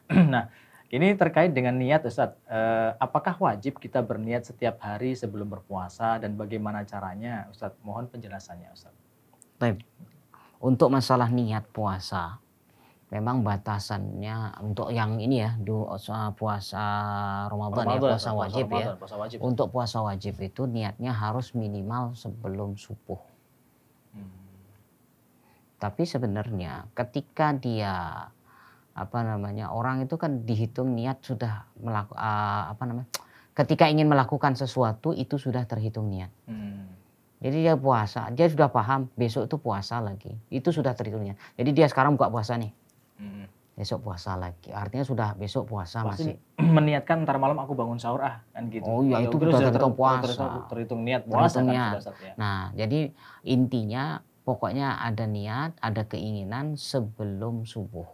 (clears throat) Nah, ini terkait dengan niat Ustaz. Eh, apakah wajib kita berniat setiap hari sebelum berpuasa dan bagaimana caranya Ustaz? Mohon penjelasannya Ustaz. Baik. Untuk masalah niat puasa, memang batasannya untuk yang ini ya du, puasa Ramadan, ya, Ramadan ya puasa wajib ya. Ramadan, ya puasa wajib. untuk puasa wajib itu niatnya harus minimal sebelum subuh hmm. tapi sebenarnya ketika dia apa namanya orang itu kan dihitung niat sudah melakukan uh, apa namanya ketika ingin melakukan sesuatu itu sudah terhitung niat hmm. Jadi dia puasa, dia sudah paham besok itu puasa lagi. Itu sudah terhitungnya. Jadi dia sekarang buka puasa nih. Hmm. Besok puasa lagi. Artinya sudah besok puasa Pasti masih. (clears throat) Meniatkan ntar malam aku bangun sahur ah kan gitu. Oh iya itu gitu sudah terhitung puasa. Terhitung, niat puasa terhitung kan Sudah ya. Nah jadi intinya pokoknya ada niat, ada keinginan sebelum subuh.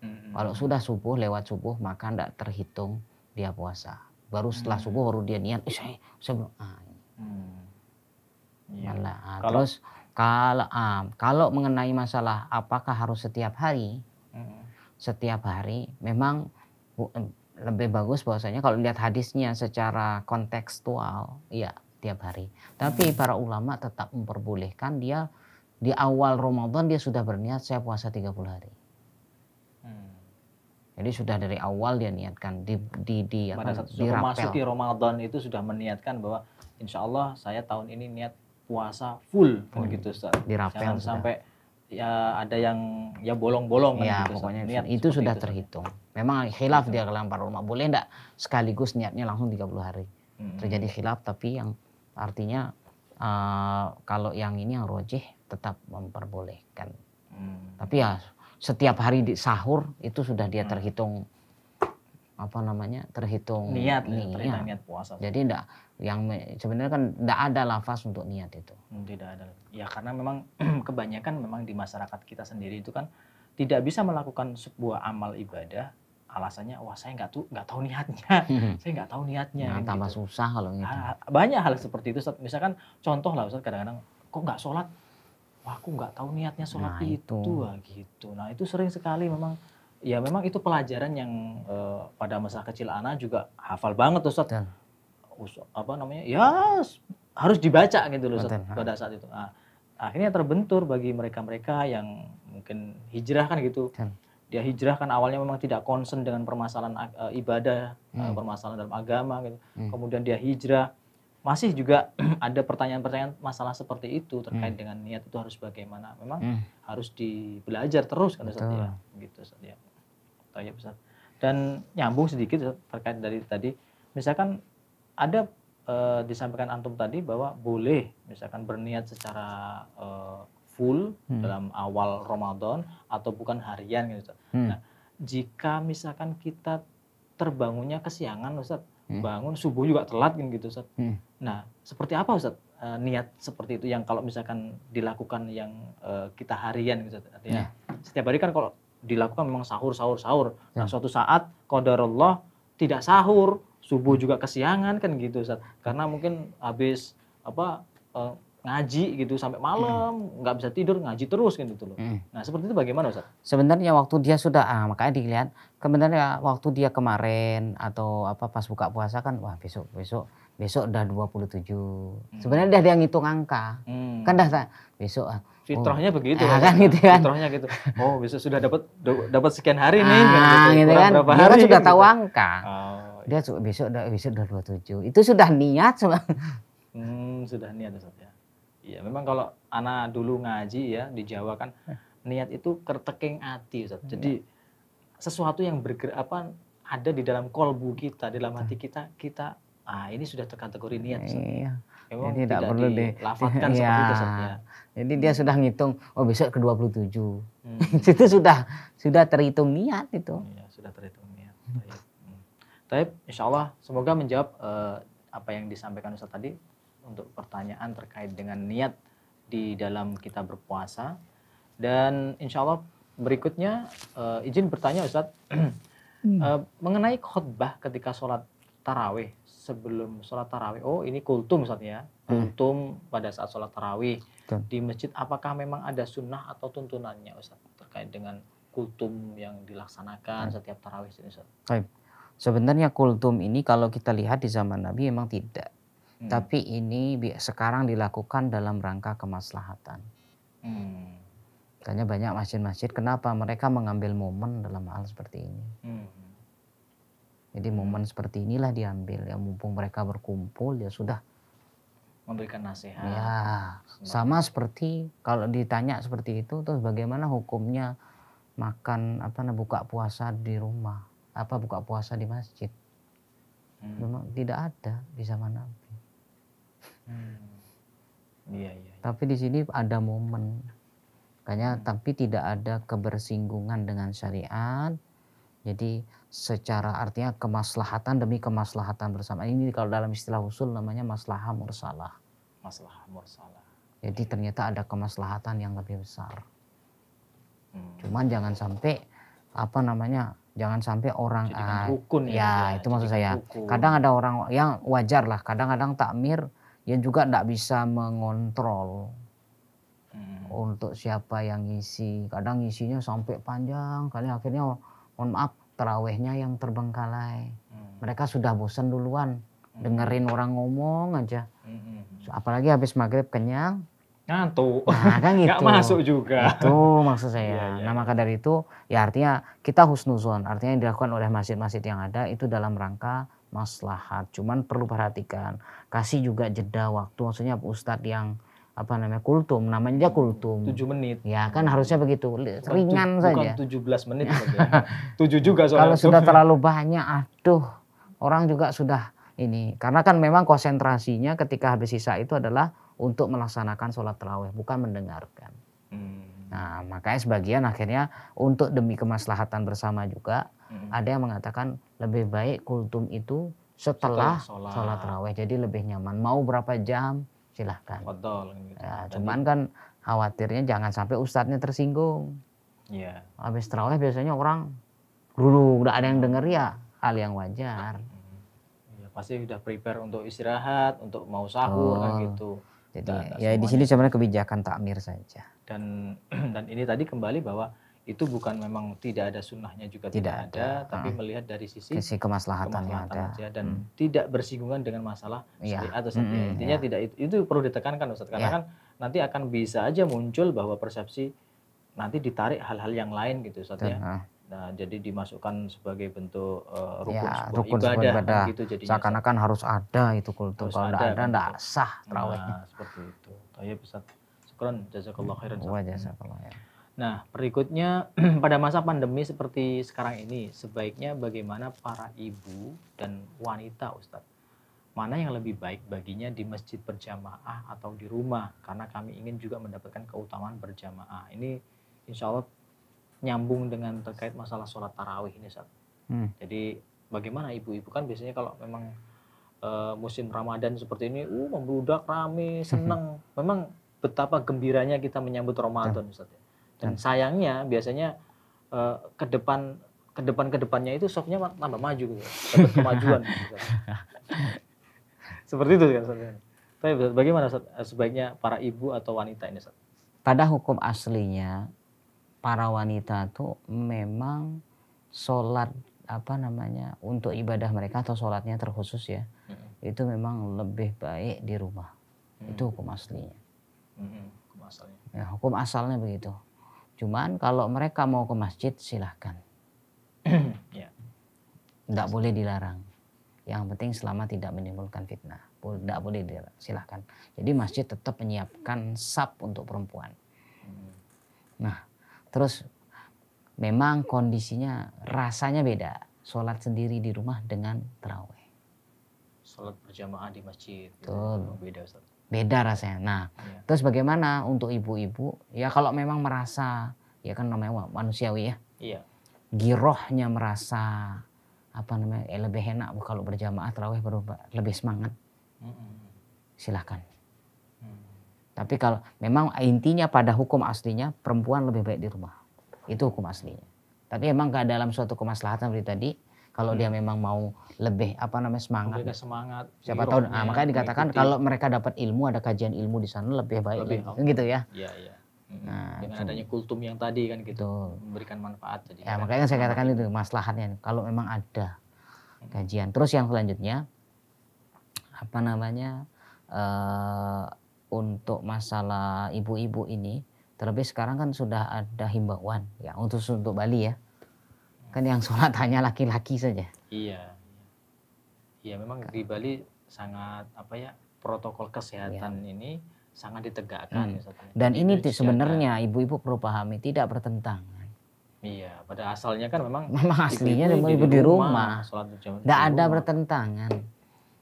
Hmm. Kalau sudah subuh lewat subuh maka tidak terhitung dia puasa. Baru setelah hmm. subuh baru dia niat. Saya, saya Ah, Hmm. Ya. kalau, terus kalau am, ah, kalau mengenai masalah apakah harus setiap hari, hmm. setiap hari memang lebih bagus bahwasanya kalau lihat hadisnya secara kontekstual, ya tiap hari. Tapi hmm. para ulama tetap memperbolehkan dia di awal Ramadan dia sudah berniat saya puasa 30 hari. Hmm. Jadi sudah dari awal dia niatkan di di di Pada apa, saat Ramadan itu sudah meniatkan bahwa insya Allah saya tahun ini niat puasa full kan gitu Ustaz. Dirapel Jangan sampai ya ada yang ya bolong-bolong kan ya, gitu. pokoknya Niat itu sudah itu. terhitung. Memang khilaf gitu. dia kalau para ulama. Boleh enggak sekaligus niatnya langsung 30 hari. Hmm. Terjadi khilaf tapi yang artinya uh, kalau yang ini yang rojih tetap memperbolehkan. Hmm. Tapi ya setiap hari di sahur itu sudah dia mm. terhitung apa namanya? terhitung niat ya, niat, ya, niat puasa. Jadi enggak yang sebenarnya kan tidak ada lafaz untuk niat itu. Hmm, tidak ada. Ya karena memang (clears throat) kebanyakan memang di masyarakat kita sendiri itu kan tidak bisa melakukan sebuah amal ibadah alasannya wah saya nggak tuh nggak tahu niatnya hmm. (laughs) saya nggak tahu niatnya nah, gitu. susah kalau gitu. Ah, ah, banyak hal seperti itu misalkan contoh lah Ustaz kadang-kadang kok nggak sholat wah aku nggak tahu niatnya sholat nah, itu, itu. gitu nah itu sering sekali memang ya memang itu pelajaran yang eh, pada masa kecil anak juga hafal banget Ustaz. Dan apa namanya ya harus dibaca gitu loh Betul. pada saat itu. Nah, akhirnya terbentur bagi mereka-mereka yang mungkin hijrah kan gitu. Dia hijrah kan awalnya memang tidak concern dengan permasalahan uh, ibadah, eh, hmm. uh, permasalahan dalam agama gitu. Hmm. Kemudian dia hijrah masih juga (clears throat) ada pertanyaan-pertanyaan masalah seperti itu terkait hmm. dengan niat itu harus bagaimana. Memang hmm. harus dibelajar terus kan Ustaz ya. Gitu Ustaz ya. Tanya Dan nyambung sedikit terkait dari tadi misalkan ada eh, disampaikan antum tadi bahwa boleh misalkan berniat secara eh, full hmm. dalam awal Ramadan atau bukan harian gitu. Hmm. Nah, jika misalkan kita terbangunnya kesiangan Ustaz, hmm. bangun subuh juga telat kan gitu Ustaz. Hmm. Nah, seperti apa Ustaz? Eh, niat seperti itu yang kalau misalkan dilakukan yang uh, kita harian gitu artinya ya. setiap hari kan kalau dilakukan memang sahur sahur sahur nah, ya. nah suatu saat qadarullah tidak sahur subuh hmm. juga kesiangan kan gitu Ustaz. Karena mungkin habis apa eh, ngaji gitu sampai hmm. malam nggak hmm. bisa tidur ngaji terus kan gitu loh. Hmm. Nah seperti itu bagaimana Ustaz? Sebenarnya waktu dia sudah ah, makanya dilihat sebenarnya waktu dia kemarin atau apa pas buka puasa kan wah besok besok besok udah 27. Hmm. Sebenarnya udah yang ngitung angka. Hmm. Kan dah besok ah, oh. fitrahnya oh, begitu ah, kan gitu kan fitrahnya gitu oh besok sudah dapat dapat sekian hari nih ah, kan, gitu. gitu kan berapa hari, dia kan sudah kan gitu. tahu angka oh dia besok udah besok udah 27. Itu sudah niat coba. (laughs) Hmm, sudah niat Ustaz ya. Iya, memang kalau anak dulu ngaji ya di Jawa kan eh. niat itu kerteking hati Ustaz. Jadi iya. sesuatu yang bergerak apa ada di dalam kolbu kita, di dalam hati eh. kita, kita ah ini sudah terkategori niat. Ustaz. Iya. Emang Jadi tidak, perlu dilafatkan di, (laughs) iya. seperti iya. itu Ustaz ya. Jadi dia sudah ngitung oh besok ke 27. Hmm. (laughs) itu sudah sudah terhitung niat itu. Iya, sudah terhitung niat. Taib, insya Allah semoga menjawab uh, apa yang disampaikan Ustaz tadi untuk pertanyaan terkait dengan niat di dalam kita berpuasa. Dan insya Allah berikutnya uh, izin bertanya Ustaz (clears throat) eh, hmm. uh, mengenai khutbah ketika sholat tarawih sebelum sholat tarawih. Oh ini kultum Ustaz ya, hmm. kultum hmm. pada saat sholat tarawih Betul. di masjid. Apakah memang ada sunnah atau tuntunannya Ustaz terkait dengan kultum yang dilaksanakan hmm. setiap tarawih Ustaz? Baik. Sebenarnya kultum ini kalau kita lihat di zaman Nabi memang tidak. Hmm. Tapi ini sekarang dilakukan dalam rangka kemaslahatan. Hmm. Tanya banyak masjid-masjid kenapa mereka mengambil momen dalam hal seperti ini. Hmm. Jadi momen seperti inilah diambil ya mumpung mereka berkumpul ya sudah memberikan nasihat. Ya, sama seperti kalau ditanya seperti itu terus bagaimana hukumnya makan apa buka puasa di rumah apa buka puasa di masjid. Hmm. Memang tidak ada di zaman Nabi. Hmm. Ya, ya, Tapi di sini ada momen. Kayaknya hmm. tapi tidak ada kebersinggungan dengan syariat. Jadi secara artinya kemaslahatan demi kemaslahatan bersama. Ini kalau dalam istilah usul namanya maslahah mursalah. Maslahah mursalah. Jadi ternyata ada kemaslahatan yang lebih besar. Hmm. Cuman jangan sampai apa namanya jangan sampai orang uh, rukun ya, ya itu maksud saya rukun. kadang ada orang yang wajar lah kadang-kadang takmir yang juga tidak bisa mengontrol hmm. untuk siapa yang ngisi kadang isinya sampai panjang kali akhirnya mohon maaf terawehnya yang terbengkalai hmm. mereka sudah bosan duluan hmm. dengerin orang ngomong aja hmm, hmm, apalagi habis maghrib kenyang ngantuk. Nah, kan (laughs) gitu. Gak masuk juga. Itu maksud saya. (laughs) Ya, ya. Nah, maka dari itu ya artinya kita husnuzon, artinya yang dilakukan oleh masjid-masjid yang ada itu dalam rangka maslahat. Cuman perlu perhatikan, kasih juga jeda waktu maksudnya ustadz yang apa namanya kultum namanya dia kultum tujuh menit ya kan harusnya begitu ringan bukan, saja bukan belas menit (laughs) tujuh juga soalnya kalau sudah terlalu banyak aduh orang juga sudah ini karena kan memang konsentrasinya ketika habis sisa itu adalah untuk melaksanakan sholat terawih, bukan mendengarkan. Hmm. Nah, makanya sebagian akhirnya untuk demi kemaslahatan bersama juga, hmm. ada yang mengatakan lebih baik kultum itu setelah, sholat. sholat terawih, jadi lebih nyaman. Mau berapa jam, silahkan. Betul, gitu. ya, cuman kan khawatirnya jangan sampai ustadznya tersinggung. Yeah. Habis terawih biasanya orang dulu udah ada yang hmm. denger ya hal yang wajar. Ya, pasti udah prepare untuk istirahat, untuk mau sahur oh. kan gitu. Jadi nah, ya di sini sebenarnya kebijakan takmir saja. Dan (clears throat) dan ini tadi kembali bahwa itu bukan memang tidak ada sunnahnya juga tidak, tidak ada, ada, tapi hmm. melihat dari sisi, sisi kemaslahatan, kemaslahatan ada. dan hmm. tidak bersinggungan dengan masalah ya. atau hmm, hmm, intinya ya. tidak itu, perlu ditekankan Ustaz karena ya. kan nanti akan bisa aja muncul bahwa persepsi nanti ditarik hal-hal yang lain gitu Ustaz ya. Ah. Nah, jadi dimasukkan sebagai bentuk uh, rukun, ya, sebuah rukun ibadah, sebuah ibadah. Gitu Seakan-akan harus ada itu kultur. Harus Kalau tidak ada, tidak kan sah terawih. Nah, seperti itu. Tayyib bisa sekron Jazakallah khairan. Wah, jazakallah ya. Nah, berikutnya (clears throat) pada masa pandemi seperti sekarang ini, sebaiknya bagaimana para ibu dan wanita Ustadz? Mana yang lebih baik baginya di masjid berjamaah atau di rumah? Karena kami ingin juga mendapatkan keutamaan berjamaah. Ini insya Allah nyambung dengan terkait masalah sholat tarawih ini saat. Hmm. Jadi bagaimana ibu-ibu kan biasanya kalau memang e, musim Ramadan seperti ini, uh membludak rame, hmm. seneng. Memang betapa gembiranya kita menyambut Ramadan saat ya. Dan sayangnya biasanya e, ke depan ke depan ke depannya itu softnya tambah maju gitu. kemajuan gitu, (laughs) Seperti itu kan saat ya. Tapi bagaimana eh, sebaiknya para ibu atau wanita ini saat? Pada hukum aslinya para wanita tuh memang sholat apa namanya untuk ibadah mereka atau sholatnya terkhusus ya hmm. itu memang lebih baik di rumah hmm. itu hukum aslinya hmm. hukum asalnya ya, hukum asalnya begitu cuman kalau mereka mau ke masjid silahkan tidak (coughs) ya. boleh dilarang yang penting selama tidak menimbulkan fitnah tidak boleh dilarang silahkan jadi masjid tetap menyiapkan sab untuk perempuan hmm. nah Terus memang kondisinya rasanya beda sholat sendiri di rumah dengan terawih. Sholat berjamaah di masjid. Gitu. Betul. Oh, beda Ustaz. Beda rasanya. Nah, ya. terus bagaimana untuk ibu-ibu? Ya kalau memang merasa, ya kan namanya manusiawi ya. Iya. Girohnya merasa apa namanya eh, lebih enak kalau berjamaah terawih lebih semangat. Mm Silahkan. Tapi kalau memang intinya pada hukum aslinya perempuan lebih baik di rumah. Itu hukum aslinya. Tapi memang gak dalam suatu kemaslahatan seperti tadi, kalau hmm. dia memang mau lebih apa namanya semangat. Lebih ya. semangat. Siapa tahu. Nah, makanya dikatakan mengikuti. kalau mereka dapat ilmu ada kajian ilmu di sana lebih baik lebih, ya. gitu ya. Iya, iya. Hmm. Nah, dengan adanya kultum yang tadi kan gitu memberikan manfaat jadi. Ya, makanya saya katakan itu maslahatnya kalau memang ada hmm. kajian. Terus yang selanjutnya apa namanya? Eh, untuk masalah ibu-ibu ini terlebih sekarang kan sudah ada himbauan ya untuk untuk Bali ya kan yang sholat hanya laki-laki saja iya iya memang di kan. Bali sangat apa ya protokol kesehatan iya. ini sangat ditegakkan hmm. dan ini sebenarnya ibu-ibu perlu pahami tidak bertentangan iya pada asalnya kan memang (laughs) memang aslinya ibu-ibu di rumah, tidak ada bertentangan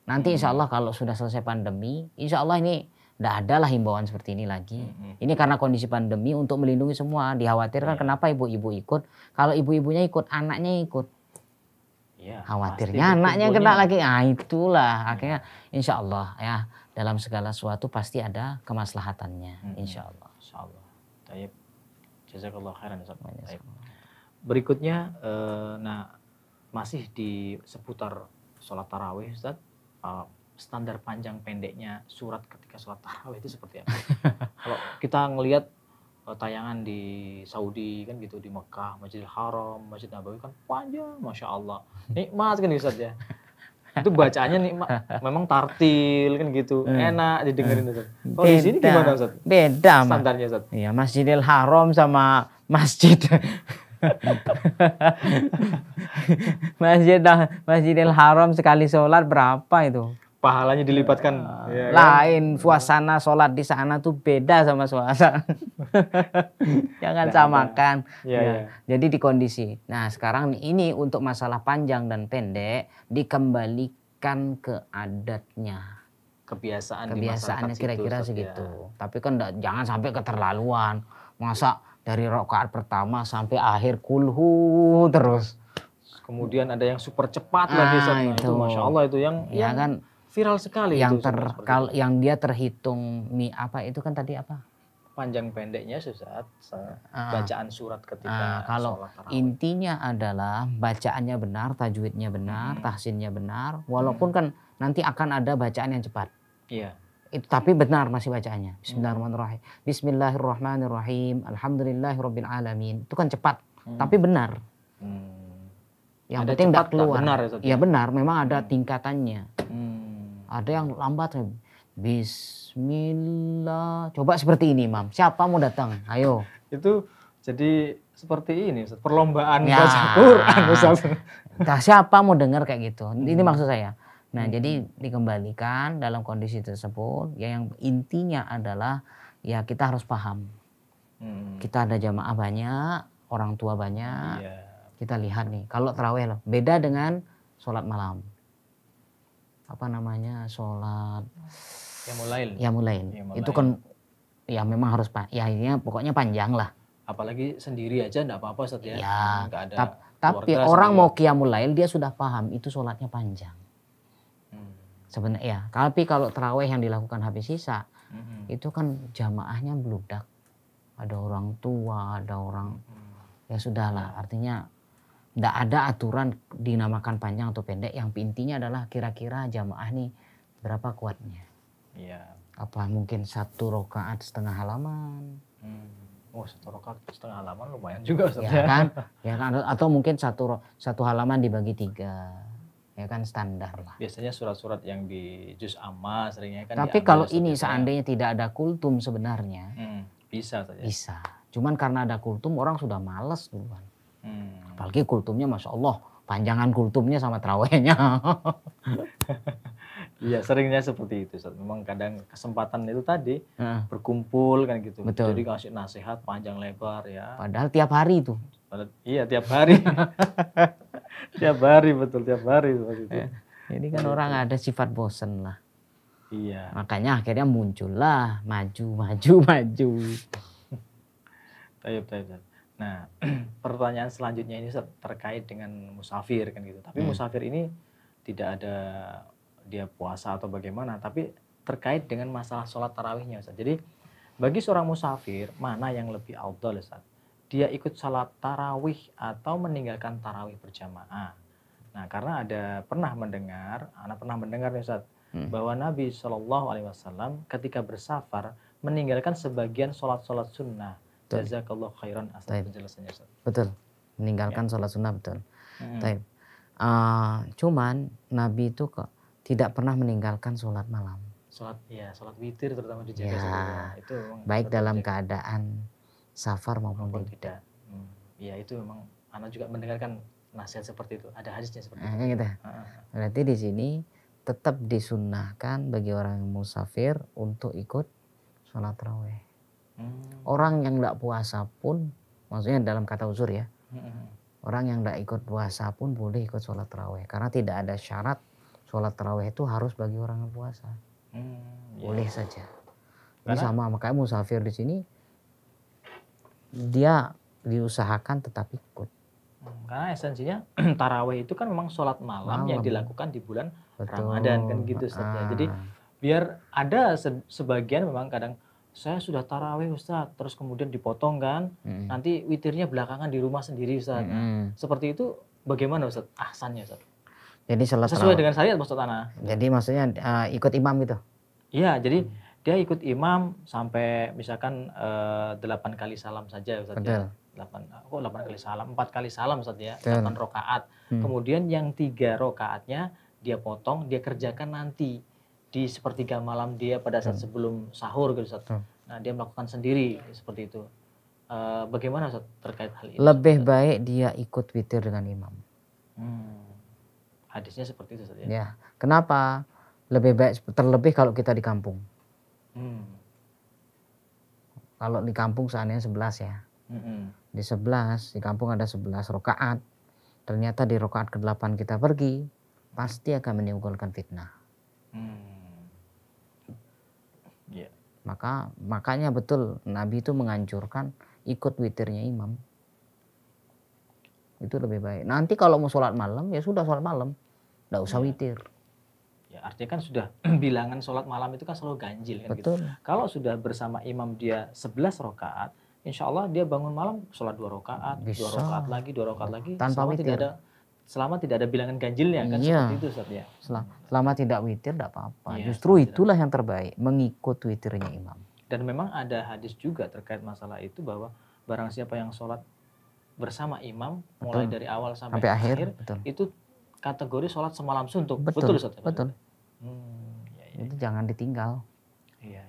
nanti insya hmm. Allah kalau sudah selesai pandemi insya Allah ini tidak ada lah himbauan seperti ini lagi. Mm-hmm. Ini karena kondisi pandemi untuk melindungi semua. Dikhawatirkan yeah. kenapa ibu-ibu ikut. Kalau ibu-ibunya ikut, anaknya ikut. Yeah, Khawatirnya anaknya kena lagi. Ah itulah. Akhirnya insya Allah ya dalam segala sesuatu pasti ada kemaslahatannya. Mm-hmm. Insya Allah. Insya Allah. Jazakallah khairan. Ya Berikutnya, eh, nah masih di seputar sholat tarawih Ustaz. Uh, standar panjang pendeknya surat ketika sholat tarawih itu seperti apa? (laughs) Kalau kita ngelihat eh, tayangan di Saudi kan gitu di Mekah, Masjidil Haram, Masjid Nabawi kan panjang, masya Allah, hmm. nikmat kan Ustaz ya. Itu bacaannya nikmat, (laughs) memang tartil kan gitu, hmm. enak didengarin Ustaz. Hmm. Kalau di sini gimana Ustaz? Beda standarnya Ustaz. Iya, Masjidil Haram sama masjid (laughs) Masjid Masjidil Haram sekali sholat berapa itu? pahalanya dilipatkan. Uh, ya, iya kan? lain kan? suasana sholat di sana tuh beda sama suasana. (laughs) Jangan iya, nah, samakan. Ya, ya. ya. Jadi di kondisi. Nah sekarang ini untuk masalah panjang dan pendek dikembalikan ke adatnya. Kebiasaan Kebiasaannya kira-kira segitu. Ya. Tapi kan enggak, jangan sampai keterlaluan. Masa dari rokaat pertama sampai akhir kulhu terus kemudian ada yang super cepat ah, lagi itu. itu masya Allah itu yang ya yang, kan viral sekali yang itu, ter kal, yang dia terhitung mi apa itu kan tadi apa panjang pendeknya sesaat ah. bacaan surat ketika uh, kalau intinya adalah bacaannya benar tajwidnya benar hmm. tahsinnya benar walaupun hmm. kan nanti akan ada bacaan yang cepat iya itu tapi benar masih bacaannya Bismillahirrahmanirrahim Bismillahirrahmanirrahim Alhamdulillahirabbil itu kan cepat hmm. tapi benar hmm. yang ada penting tidak keluar benar ya, ya, ya benar memang ada hmm. tingkatannya hmm ada yang lambat. Bismillah. Coba seperti ini, Mam. Siapa mau datang? Ayo. Itu jadi seperti ini, perlombaan ya. baca Quran. Nah, siapa mau dengar kayak gitu. Hmm. Ini maksud saya. Nah, hmm. jadi dikembalikan dalam kondisi tersebut, ya yang intinya adalah ya kita harus paham. Hmm. Kita ada jamaah banyak, orang tua banyak. Yeah. Kita lihat nih, kalau terawih loh, beda dengan sholat malam apa namanya sholat ya mulai ya mulai itu kan ya memang harus pak ya ini pokoknya panjang lah apalagi sendiri aja enggak apa-apa setiap ya, ya ada tapi orang mau qiyamul lail dia sudah paham itu sholatnya panjang hmm. sebenarnya ya tapi kalau terawih yang dilakukan habis sisa hmm. itu kan jamaahnya beludak ada orang tua ada orang hmm. ya sudahlah artinya tidak ada aturan dinamakan panjang atau pendek. Yang intinya adalah kira-kira jamaah nih berapa kuatnya. Iya. Apa mungkin satu rokaat setengah halaman? Hmm. Oh satu rokaat setengah halaman lumayan juga. Ya kan? (laughs) ya kan. Atau mungkin satu satu halaman dibagi tiga. Ya kan standar lah. Biasanya surat-surat yang di juz amma seringnya kan. Tapi kalau ini ya. seandainya tidak ada kultum sebenarnya. Hmm. Bisa saja. Ya. Bisa. Cuman karena ada kultum orang sudah males duluan. Hmm. Apalagi kultumnya Masya Allah, panjangan kultumnya sama terawihnya. (laughs) Iya seringnya seperti itu. Ustaz. Memang kadang kesempatan itu tadi berkumpul kan gitu. Betul. Jadi kasih nasihat panjang lebar ya. Padahal tiap hari itu. Padahal, iya tiap hari. (laughs) tiap hari betul tiap hari seperti itu. Ya. Jadi eh, kan gitu. orang ada sifat bosen lah. Iya. Makanya akhirnya muncullah maju maju (laughs) maju. tayyip, tayyip. Nah, (clears throat) pertanyaan selanjutnya ini terkait dengan musafir kan gitu. Tapi hmm. musafir ini tidak ada dia puasa atau bagaimana, tapi terkait dengan masalah sholat tarawihnya Ustaz. Jadi bagi seorang musafir, mana yang lebih afdal Ustaz? Dia ikut sholat tarawih atau meninggalkan tarawih berjamaah? Nah, karena ada pernah mendengar, anak pernah mendengar nih Ustaz, hmm. bahwa Nabi Shallallahu Alaihi Wasallam ketika bersafar meninggalkan sebagian sholat-sholat sunnah Jazakallah khairan atas penjelasannya. Betul. Meninggalkan ya. sholat sunnah betul. Hmm. Uh, cuman Nabi itu kok tidak pernah meninggalkan sholat malam. Sholat ya sholat witir terutama dijaga. Ya, itu baik dalam jaga. keadaan safar maupun, tidak. tidak. Hmm. Ya itu memang anak juga mendengarkan nasihat seperti itu. Ada hadisnya seperti nah, itu. Gitu. Uh, uh, Berarti di sini tetap disunahkan bagi orang yang musafir untuk ikut sholat raweh. Hmm. Orang yang tidak puasa pun, maksudnya dalam kata uzur ya, hmm. orang yang tidak ikut puasa pun boleh ikut sholat terawih. Karena tidak ada syarat sholat terawih itu harus bagi orang yang puasa. Hmm, boleh yeah. saja. Ini sama makanya musafir di sini dia diusahakan tetap ikut. Hmm, karena esensinya (clears throat) taraweh itu kan memang sholat malam, malam. yang dilakukan di bulan Betul. Ramadan kan gitu saja. Ya. Ah. Jadi biar ada sebagian memang kadang saya sudah taraweh Ustadz, terus kemudian dipotong kan, hmm. nanti witirnya belakangan di rumah sendiri Ustadz. Hmm. Seperti itu bagaimana Ustadz ahsannya Ustadz? Jadi sholat Sesuai dengan syariat Ustaz Ana. Jadi maksudnya uh, ikut imam gitu? Iya, jadi hmm. dia ikut imam sampai misalkan eh, delapan 8 kali salam saja Ustadz. Ya. Betul. Ya. 8, oh 8 kali salam, 4 kali salam Ustaz ya, 8 rokaat. Hmm. Kemudian yang tiga rokaatnya dia potong, dia kerjakan nanti di sepertiga malam dia pada saat hmm. sebelum sahur gitu Ustaz. Hmm. Nah, dia melakukan sendiri seperti itu. Uh, bagaimana Ustaz terkait hal ini? Lebih Ustaz? baik dia ikut witir dengan imam. Hmm. Hadisnya seperti itu saja. ya. ya. Kenapa? Lebih baik terlebih kalau kita di kampung. Hmm. Kalau di kampung seandainya sebelas ya. Hmm. Di 11, di kampung ada sebelas rokaat. Ternyata di rokaat ke-8 kita pergi, pasti akan menimbulkan fitnah. Hmm maka makanya betul Nabi itu menganjurkan ikut witirnya imam. Itu lebih baik. Nanti kalau mau sholat malam ya sudah sholat malam. Nggak usah ya. witir. Ya, artinya kan sudah (clears throat) bilangan sholat malam itu kan selalu ganjil. Kan, gitu. betul. Gitu. Kalau sudah bersama imam dia sebelas rokaat, insya Allah dia bangun malam sholat dua rokaat, Bisa. dua rokaat lagi, dua rokaat lagi. Tanpa witir. Tidak ada selama tidak ada bilangan ganjilnya kan iya. seperti itu Ustaz ya. Selama, selama tidak witir tidak apa-apa. Iya, Justru itulah tidak. yang terbaik mengikut witirnya imam. Dan memang ada hadis juga terkait masalah itu bahwa barang siapa yang sholat bersama imam betul. mulai dari awal sampai, sampai akhir, akhir betul. itu kategori sholat semalam suntuk. Betul, betul Ustaz. Ya? Betul. Hmm, ya, ya. Itu iya. jangan ditinggal. Iya, iya.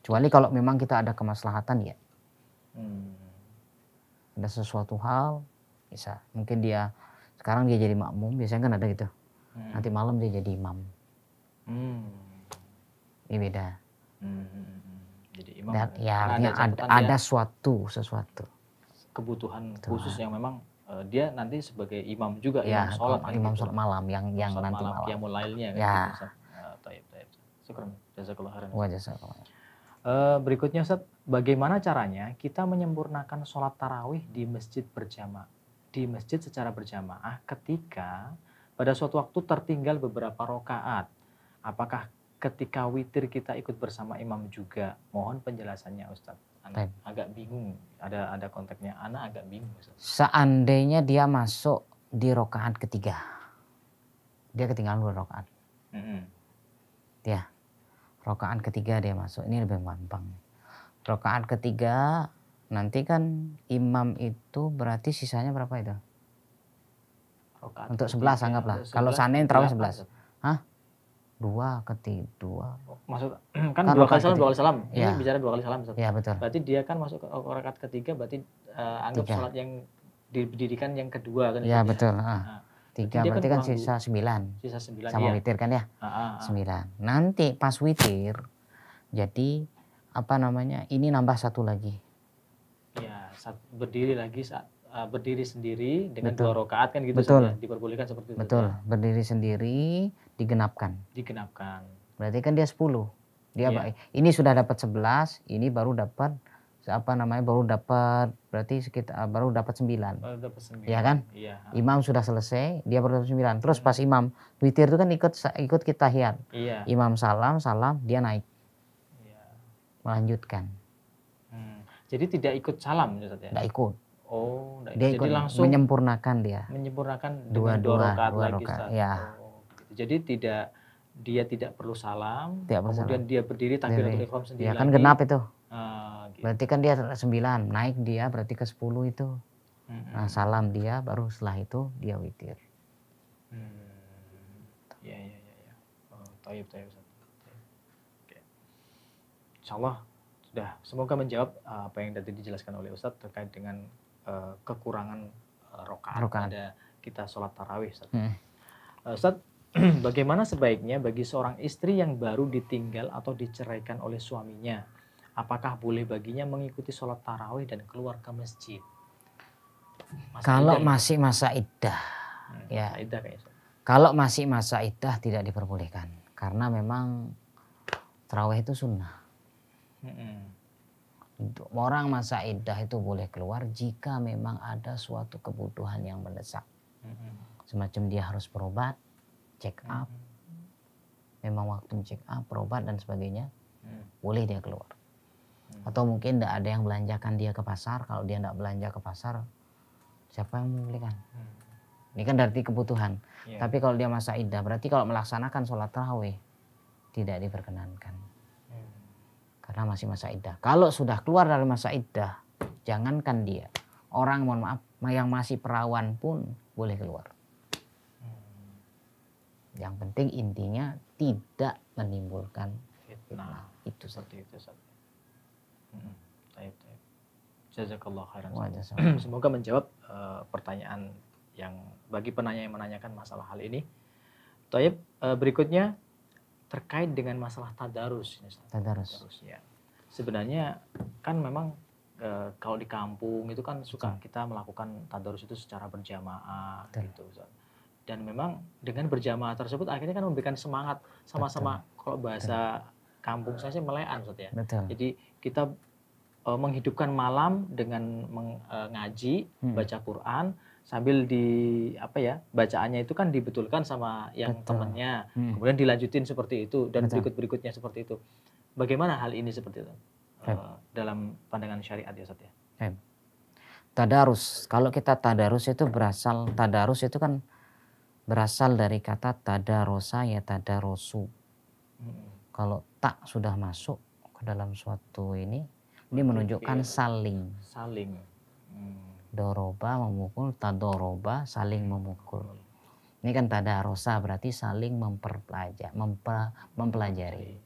Kecuali kalau memang kita ada kemaslahatan ya. Hmm. Ada sesuatu hal bisa mungkin dia sekarang dia jadi makmum biasanya kan ada gitu hmm. nanti malam dia jadi imam hmm. ini beda hmm. hmm, hmm, hmm. jadi imam Dan, ya artinya ada, ada, ada suatu sesuatu kebutuhan Tuhan. khusus yang memang uh, dia nanti sebagai imam juga ya, imam sholat kan, imam gitu sholat malam yang yang nanti malam, malam. yang mulailnya kan, ya gitu, uh, taib taib uh, berikutnya Ustaz bagaimana caranya kita menyempurnakan sholat tarawih di masjid berjamaah di masjid secara berjamaah ketika pada suatu waktu tertinggal beberapa rokaat. Apakah ketika witir kita ikut bersama imam juga? Mohon penjelasannya Ustaz. Anak agak bingung, ada ada konteksnya. Anak agak bingung Ustaz. Seandainya dia masuk di rokaat ketiga. Dia ketinggalan dua rokaat. Mm -hmm. Ya, rokaat ketiga dia masuk. Ini lebih gampang. Rokaat ketiga Nanti kan imam itu berarti sisanya berapa itu? Untuk sebelas anggaplah. Kalau sanen terawih sebelas. Hah? Dua ketiga dua. Oh, maksud (clears throat) kan, dua kali salam dua kali salam. Ini iya. bicara dua kali salam. Iya betul. Berarti dia kan masuk ke oh, rakaat ketiga berarti uh, anggap Tiga. yang didirikan yang kedua kan. Iya gitu ya? betul. Ah. Nah, Tiga berarti, kan, kan sisa sembilan. Sisa sembilan. Sama iya. witir kan ya. Ah, ah, sembilan. Nanti pas witir jadi apa namanya ini nambah satu lagi ya saat berdiri lagi saat eh, berdiri sendiri dengan Betul. dua rakaat kan gitu Betul. Saja, ya, diperbolehkan seperti itu. Betul, ya? berdiri sendiri digenapkan. Digenapkan. Berarti kan dia 10. Dia ya. ini sudah dapat 11, ini baru dapat apa namanya baru dapat berarti sekitar eh, baru dapat 9. Baru dapat 9. Iya kan? Iya. Imam sudah selesai, dia baru dapat 9. Terus hmm. pas imam witir itu kan ikut ikut kita hiat. Iya. Imam salam, salam, dia naik. Iya. Melanjutkan. Jadi tidak ikut salam ya Ustaz ya? Tidak ikut. Oh, dia ikut. Jadi langsung menyempurnakan dia. Menyempurnakan dua dua, dua rakaat lagi Ya. Oh, gitu. Jadi tidak dia tidak perlu salam, tidak perlu kemudian salam. dia berdiri takbir untuk ikhram iya, kan sendiri. Ya kan lagi. genap itu. Uh, gitu. Berarti kan dia 9, naik dia berarti ke 10 itu. Hmm. Nah, salam dia baru setelah itu dia witir. Hmm. Ya, ya, ya, ya. Oh, Tayyib tayyib. taib. Okay. Insyaallah sudah semoga menjawab uh, apa yang tadi dijelaskan oleh Ustadz terkait dengan uh, kekurangan uh, rokaat roka pada kita sholat tarawih Ustadz. Hmm. Uh, Ustadz, (clears throat) bagaimana sebaiknya bagi seorang istri yang baru ditinggal atau diceraikan oleh suaminya? Apakah boleh baginya mengikuti sholat tarawih dan keluar ke masjid? Mas Kalau idah, masih masa iddah, hmm, ya. Masa Kalau masih masa iddah tidak diperbolehkan karena memang tarawih itu sunnah. Hmm. Orang masa idah itu boleh keluar jika memang ada suatu kebutuhan yang mendesak. Hmm. Semacam dia harus berobat, check up, hmm. memang waktu check up, berobat dan sebagainya, hmm. boleh dia keluar. Hmm. Atau mungkin tidak ada yang belanjakan dia ke pasar, kalau dia tidak belanja ke pasar, siapa yang membelikan? Hmm. Ini kan dari kebutuhan. Yeah. Tapi kalau dia masa idah, berarti kalau melaksanakan sholat tarawih, tidak diperkenankan karena masih masa iddah. Kalau sudah keluar dari masa iddah, jangankan dia, orang mohon maaf yang masih perawan pun boleh keluar. Yang penting intinya tidak menimbulkan fitnah. Itu seperti itu. saja. Hmm. Jazakallah khairan. (clears throat) Semoga menjawab eh, pertanyaan yang bagi penanya yang menanyakan masalah hal ini. Taib, eh, berikutnya terkait dengan masalah tadarus Tadarus. tadarus ya. Sebenarnya kan memang e, kalau di kampung itu kan suka Betul. kita melakukan tadarus itu secara berjamaah Betul. gitu. Dan memang dengan berjamaah tersebut akhirnya kan memberikan semangat sama-sama kalau bahasa Betul. kampung saya sih melean Ustaz ya. Betul. Jadi kita e, menghidupkan malam dengan mengaji, eh, e, hmm. baca Quran sambil di apa ya bacaannya itu kan dibetulkan sama yang Betul. temennya hmm. kemudian dilanjutin seperti itu dan Betul. berikut berikutnya seperti itu bagaimana hal ini seperti itu uh, dalam pandangan syariat ya Satya tadarus kalau kita tadarus itu berasal tadarus itu kan berasal dari kata tadarosa ya tadarosu hmm. kalau tak sudah masuk ke dalam suatu ini ini menunjukkan saling saling hmm doroba memukul tadoroba saling memukul ini kan tadarosa berarti saling mempelajari mempelajari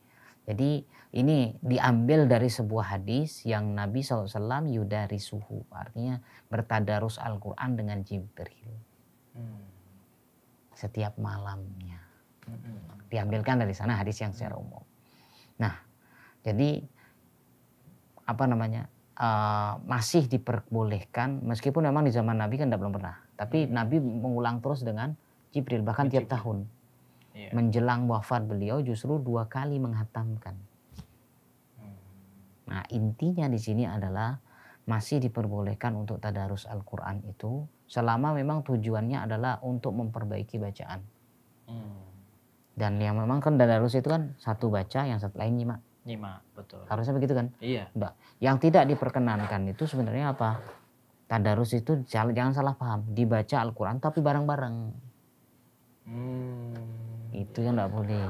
jadi ini diambil dari sebuah hadis yang Nabi SAW yudari suhu artinya bertadarus Al-Quran dengan Jibril hmm. setiap malamnya hmm. diambilkan dari sana hadis yang secara umum nah jadi apa namanya Eh, masih diperbolehkan meskipun memang di zaman Nabi kan tidak belum pernah. Tapi hmm. Nabi mengulang terus dengan Jibril bahkan Jibril. tiap tahun. Yeah. Menjelang wafat beliau justru dua kali menghatamkan. Hmm. Nah intinya di sini adalah masih diperbolehkan untuk tadarus Al-Quran itu selama memang tujuannya adalah untuk memperbaiki bacaan. Hmm. Dan yang memang kan tadarus itu kan satu baca yang satu lain nyimak. Nyimak, betul. Harusnya begitu kan? Iya. Mbak, yang tidak diperkenankan itu sebenarnya apa? Tadarus itu jangan salah paham, dibaca Al-Qur'an tapi bareng-bareng. Hmm. Itu yang tidak boleh.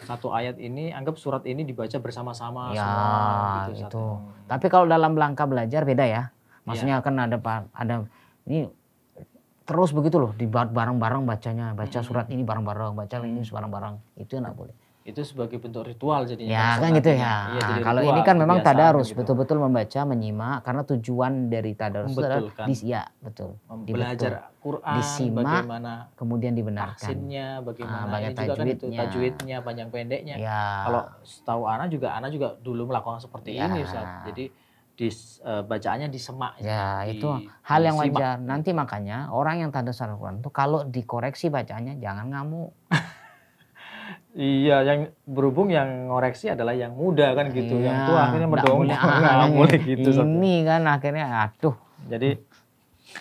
Satu ayat ini anggap surat ini dibaca bersama-sama ya, semua gitu, itu. Satu. Tapi kalau dalam langkah belajar beda ya. Iya. Maksudnya ya. ada ada ada ini terus begitu loh dibuat bareng-bareng bacanya, baca hmm. surat ini bareng-bareng, baca ini hmm. bareng-bareng. Itu yang tidak boleh itu sebagai bentuk ritual jadinya. Ya kan gitu ya. ya jadi ah, kalau ini kan memang tadarus gitu. betul-betul membaca, menyimak karena tujuan dari tadarus adalah dis ya betul. Belajar Quran disimak, bagaimana kemudian dibenarkan. Tahsinnya ah, bagaimana ah, ini tajwidnya. kan itu tajwidnya panjang pendeknya. Ya. Kalau setahu anak juga Ana juga dulu melakukan seperti ya. ini Ustaz. Jadi dis, uh, bacaannya disemak. Ya, di, itu hal yang wajar. Nanti makanya orang yang tadarus Al-Quran itu kalau dikoreksi bacaannya jangan ngamuk. (laughs) Iya, yang berhubung yang ngoreksi adalah yang muda kan gitu, iya, yang tua akhirnya mendongeng, nggak (laughs) boleh gitu. Ini kan akhirnya aduh. Jadi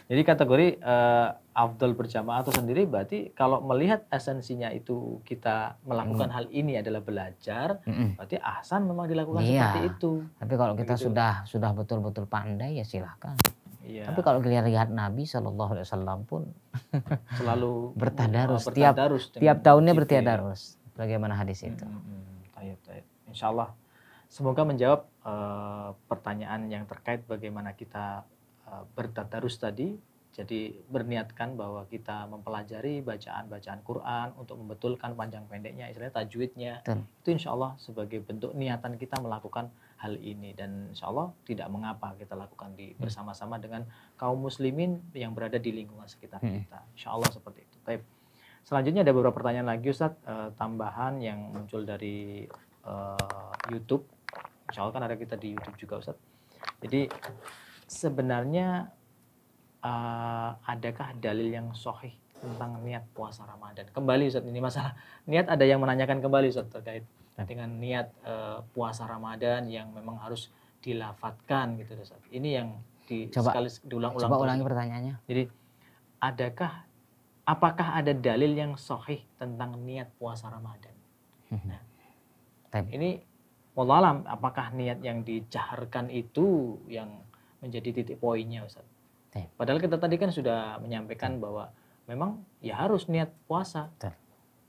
jadi kategori uh, Abdul berjamaah atau sendiri berarti kalau melihat esensinya itu kita melakukan hmm. hal ini adalah belajar, mm berarti ahsan memang dilakukan iya, seperti itu. Tapi kalau kita gitu. sudah sudah betul-betul pandai ya silahkan. Iya. Tapi kalau kita lihat Nabi Shallallahu Alaihi Wasallam pun selalu (laughs) bertadarus, oh, bertadarus tiap tiap tahunnya ya. bertadarus. Bagaimana hadis itu? Hmm, hmm, hmm. Insya Allah semoga menjawab uh, pertanyaan yang terkait bagaimana kita uh, bertadarus tadi. Jadi berniatkan bahwa kita mempelajari bacaan-bacaan Quran untuk membetulkan panjang pendeknya, istilahnya tajwidnya. Betul. Itu insya Allah sebagai bentuk niatan kita melakukan hal ini dan insya Allah tidak mengapa kita lakukan di hmm. bersama-sama dengan kaum muslimin yang berada di lingkungan sekitar hmm. kita. Insya Allah seperti itu. Baik. Selanjutnya ada beberapa pertanyaan lagi Ustaz e, eh, tambahan yang muncul dari e, YouTube. Insya Allah kan ada kita di YouTube juga Ustaz. Jadi sebenarnya e, adakah dalil yang sahih tentang niat puasa Ramadan? Kembali Ustaz ini masalah niat ada yang menanyakan kembali Ustaz terkait nah. dengan niat e, puasa Ramadan yang memang harus dilafatkan gitu Ustaz. Ini yang di coba, sekali diulang-ulang. Coba ulangi pertanyaannya. Jadi adakah apakah ada dalil yang sahih tentang niat puasa Ramadan? Hmm. Nah, ini Wallahualam apakah niat yang dijaharkan itu yang menjadi titik poinnya Ustaz? Padahal kita tadi kan sudah menyampaikan bahwa memang ya harus niat puasa.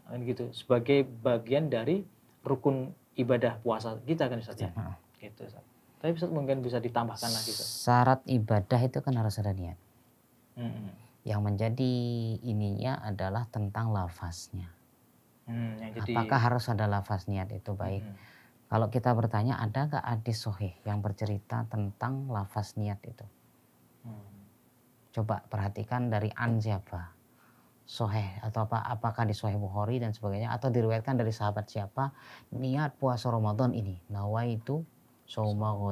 Kan gitu, sebagai bagian dari rukun ibadah puasa kita kan Ustaz ya. Gitu Ustaz. Tapi Ustaz mungkin bisa ditambahkan lagi Ustaz. Syarat ibadah itu kan harus ada niat yang menjadi ininya adalah tentang lafaznya. Hmm, jadi... Apakah harus ada lafaz niat itu baik? Hmm. Kalau kita bertanya ada gak hadis sohih yang bercerita tentang lafaz niat itu? Hmm. Coba perhatikan dari an siapa? Soheh atau apa apakah di Soheh Bukhari dan sebagainya atau diriwayatkan dari sahabat siapa niat puasa Ramadan ini nawaitu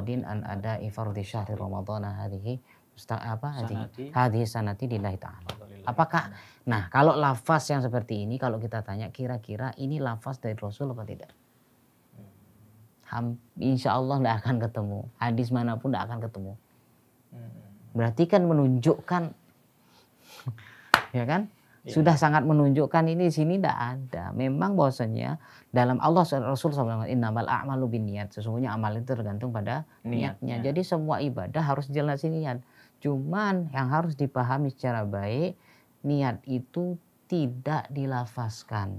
din an ada ifardhi syahri Ramadan nah, hadhihi apa hadis sanati lillahi taala. Apakah nah kalau lafaz yang seperti ini kalau kita tanya kira-kira ini lafaz dari Rasul apa tidak? insya Allah tidak akan ketemu. Hadis manapun tidak akan ketemu. Berarti kan menunjukkan, (laughs) ya kan? Ya. Sudah sangat menunjukkan ini di sini tidak ada. Memang bahwasanya dalam Allah Rasul SAW, innamal a'malu bin niat. Sesungguhnya amal itu tergantung pada niatnya. niatnya. Jadi semua ibadah harus jelas niat. Cuman yang harus dipahami secara baik, niat itu tidak dilafaskan.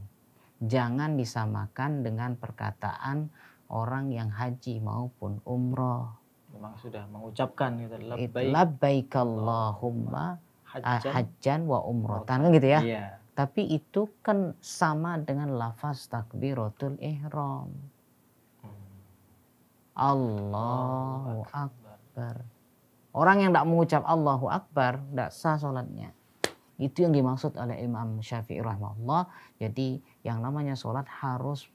Jangan disamakan dengan perkataan orang yang haji maupun umroh. Memang sudah mengucapkan gitu. Labbaik. Allahumma hajjan, wa umrotan. Kan gitu ya. Iya. Tapi itu kan sama dengan lafaz takbiratul ihram. Hmm. Allahu Akbar. Akbar. Orang yang tidak mengucap Allahu Akbar tidak sah sholatnya. Itu yang dimaksud oleh Imam Syafi'i rahimahullah. Jadi yang namanya sholat harus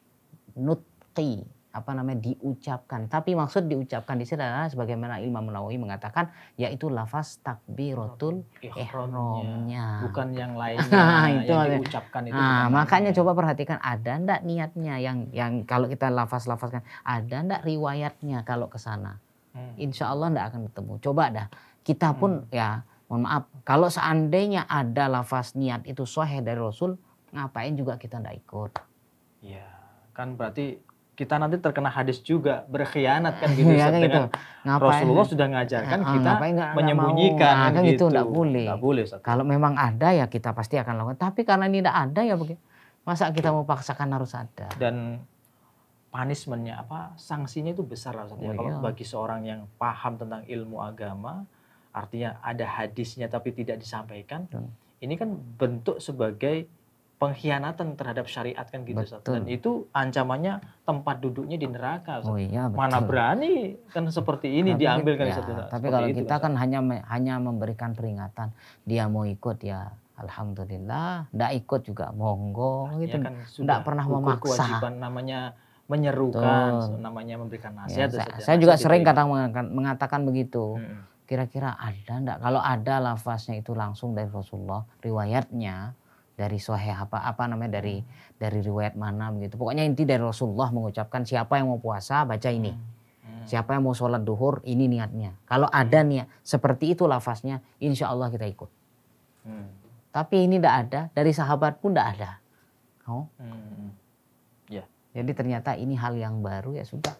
nutqi, apa namanya diucapkan. Tapi maksud diucapkan di sini adalah sebagaimana Imam Nawawi mengatakan yaitu lafaz takbiratul ihramnya. Bukan yang (laughs) lainnya itu yang diucapkan itu. Nah, makanya coba perhatikan ada ndak niatnya yang yang kalau kita lafaz-lafazkan ada ndak riwayatnya kalau ke sana hmm. insya Allah tidak akan ketemu. Coba dah, kita pun hmm. ya mohon maaf, kalau seandainya ada lafaz niat itu sahih dari Rasul, ngapain juga kita tidak ikut. Ya, kan berarti kita nanti terkena hadis juga berkhianat kan (laughs) gitu ya, kan gitu. dengan gitu. Ngapain, Rasulullah sudah ngajarkan ya, kita ngapain, gak, menyembunyikan nah, kan gitu tidak gitu. boleh. Gak boleh Kalau memang ada ya kita pasti akan lakukan. Tapi karena ini tidak ada ya masa kita mau paksakan harus ada. Dan punishmentnya apa sanksinya itu besar lah ya, oh, kalau iya. bagi seorang yang paham tentang ilmu agama artinya ada hadisnya tapi tidak disampaikan hmm. ini kan bentuk sebagai pengkhianatan terhadap syariat kan gitu betul. dan itu ancamannya tempat duduknya di neraka Oh, iya, mana berani kan seperti ini tapi, diambil kan ya, satu ya. tapi kalau itu, kita kan hanya hanya memberikan peringatan dia mau ikut ya Alhamdulillah, ndak ikut juga monggo nah, gitu. Iya kan ndak pernah memaksa. Kewajiban namanya menyerukan Betul. namanya memberikan ya, nasihat. Ya, saya, saya juga sering gitu. kata mengatakan, begitu. kira Kira-kira ada enggak? Kalau ada lafaznya itu langsung dari Rasulullah, riwayatnya dari sahih apa apa namanya dari mm. dari riwayat mana begitu. Pokoknya inti dari Rasulullah mengucapkan siapa yang mau puasa baca ini. Hmm. Hmm. Siapa yang mau sholat duhur ini niatnya. Kalau hmm. ada mm. niat seperti itu lafaznya, insya Allah kita ikut. Hmm. Tapi ini tidak ada dari sahabat pun tidak ada. Oh. Hmm. Jadi ternyata ini hal yang baru ya sudah.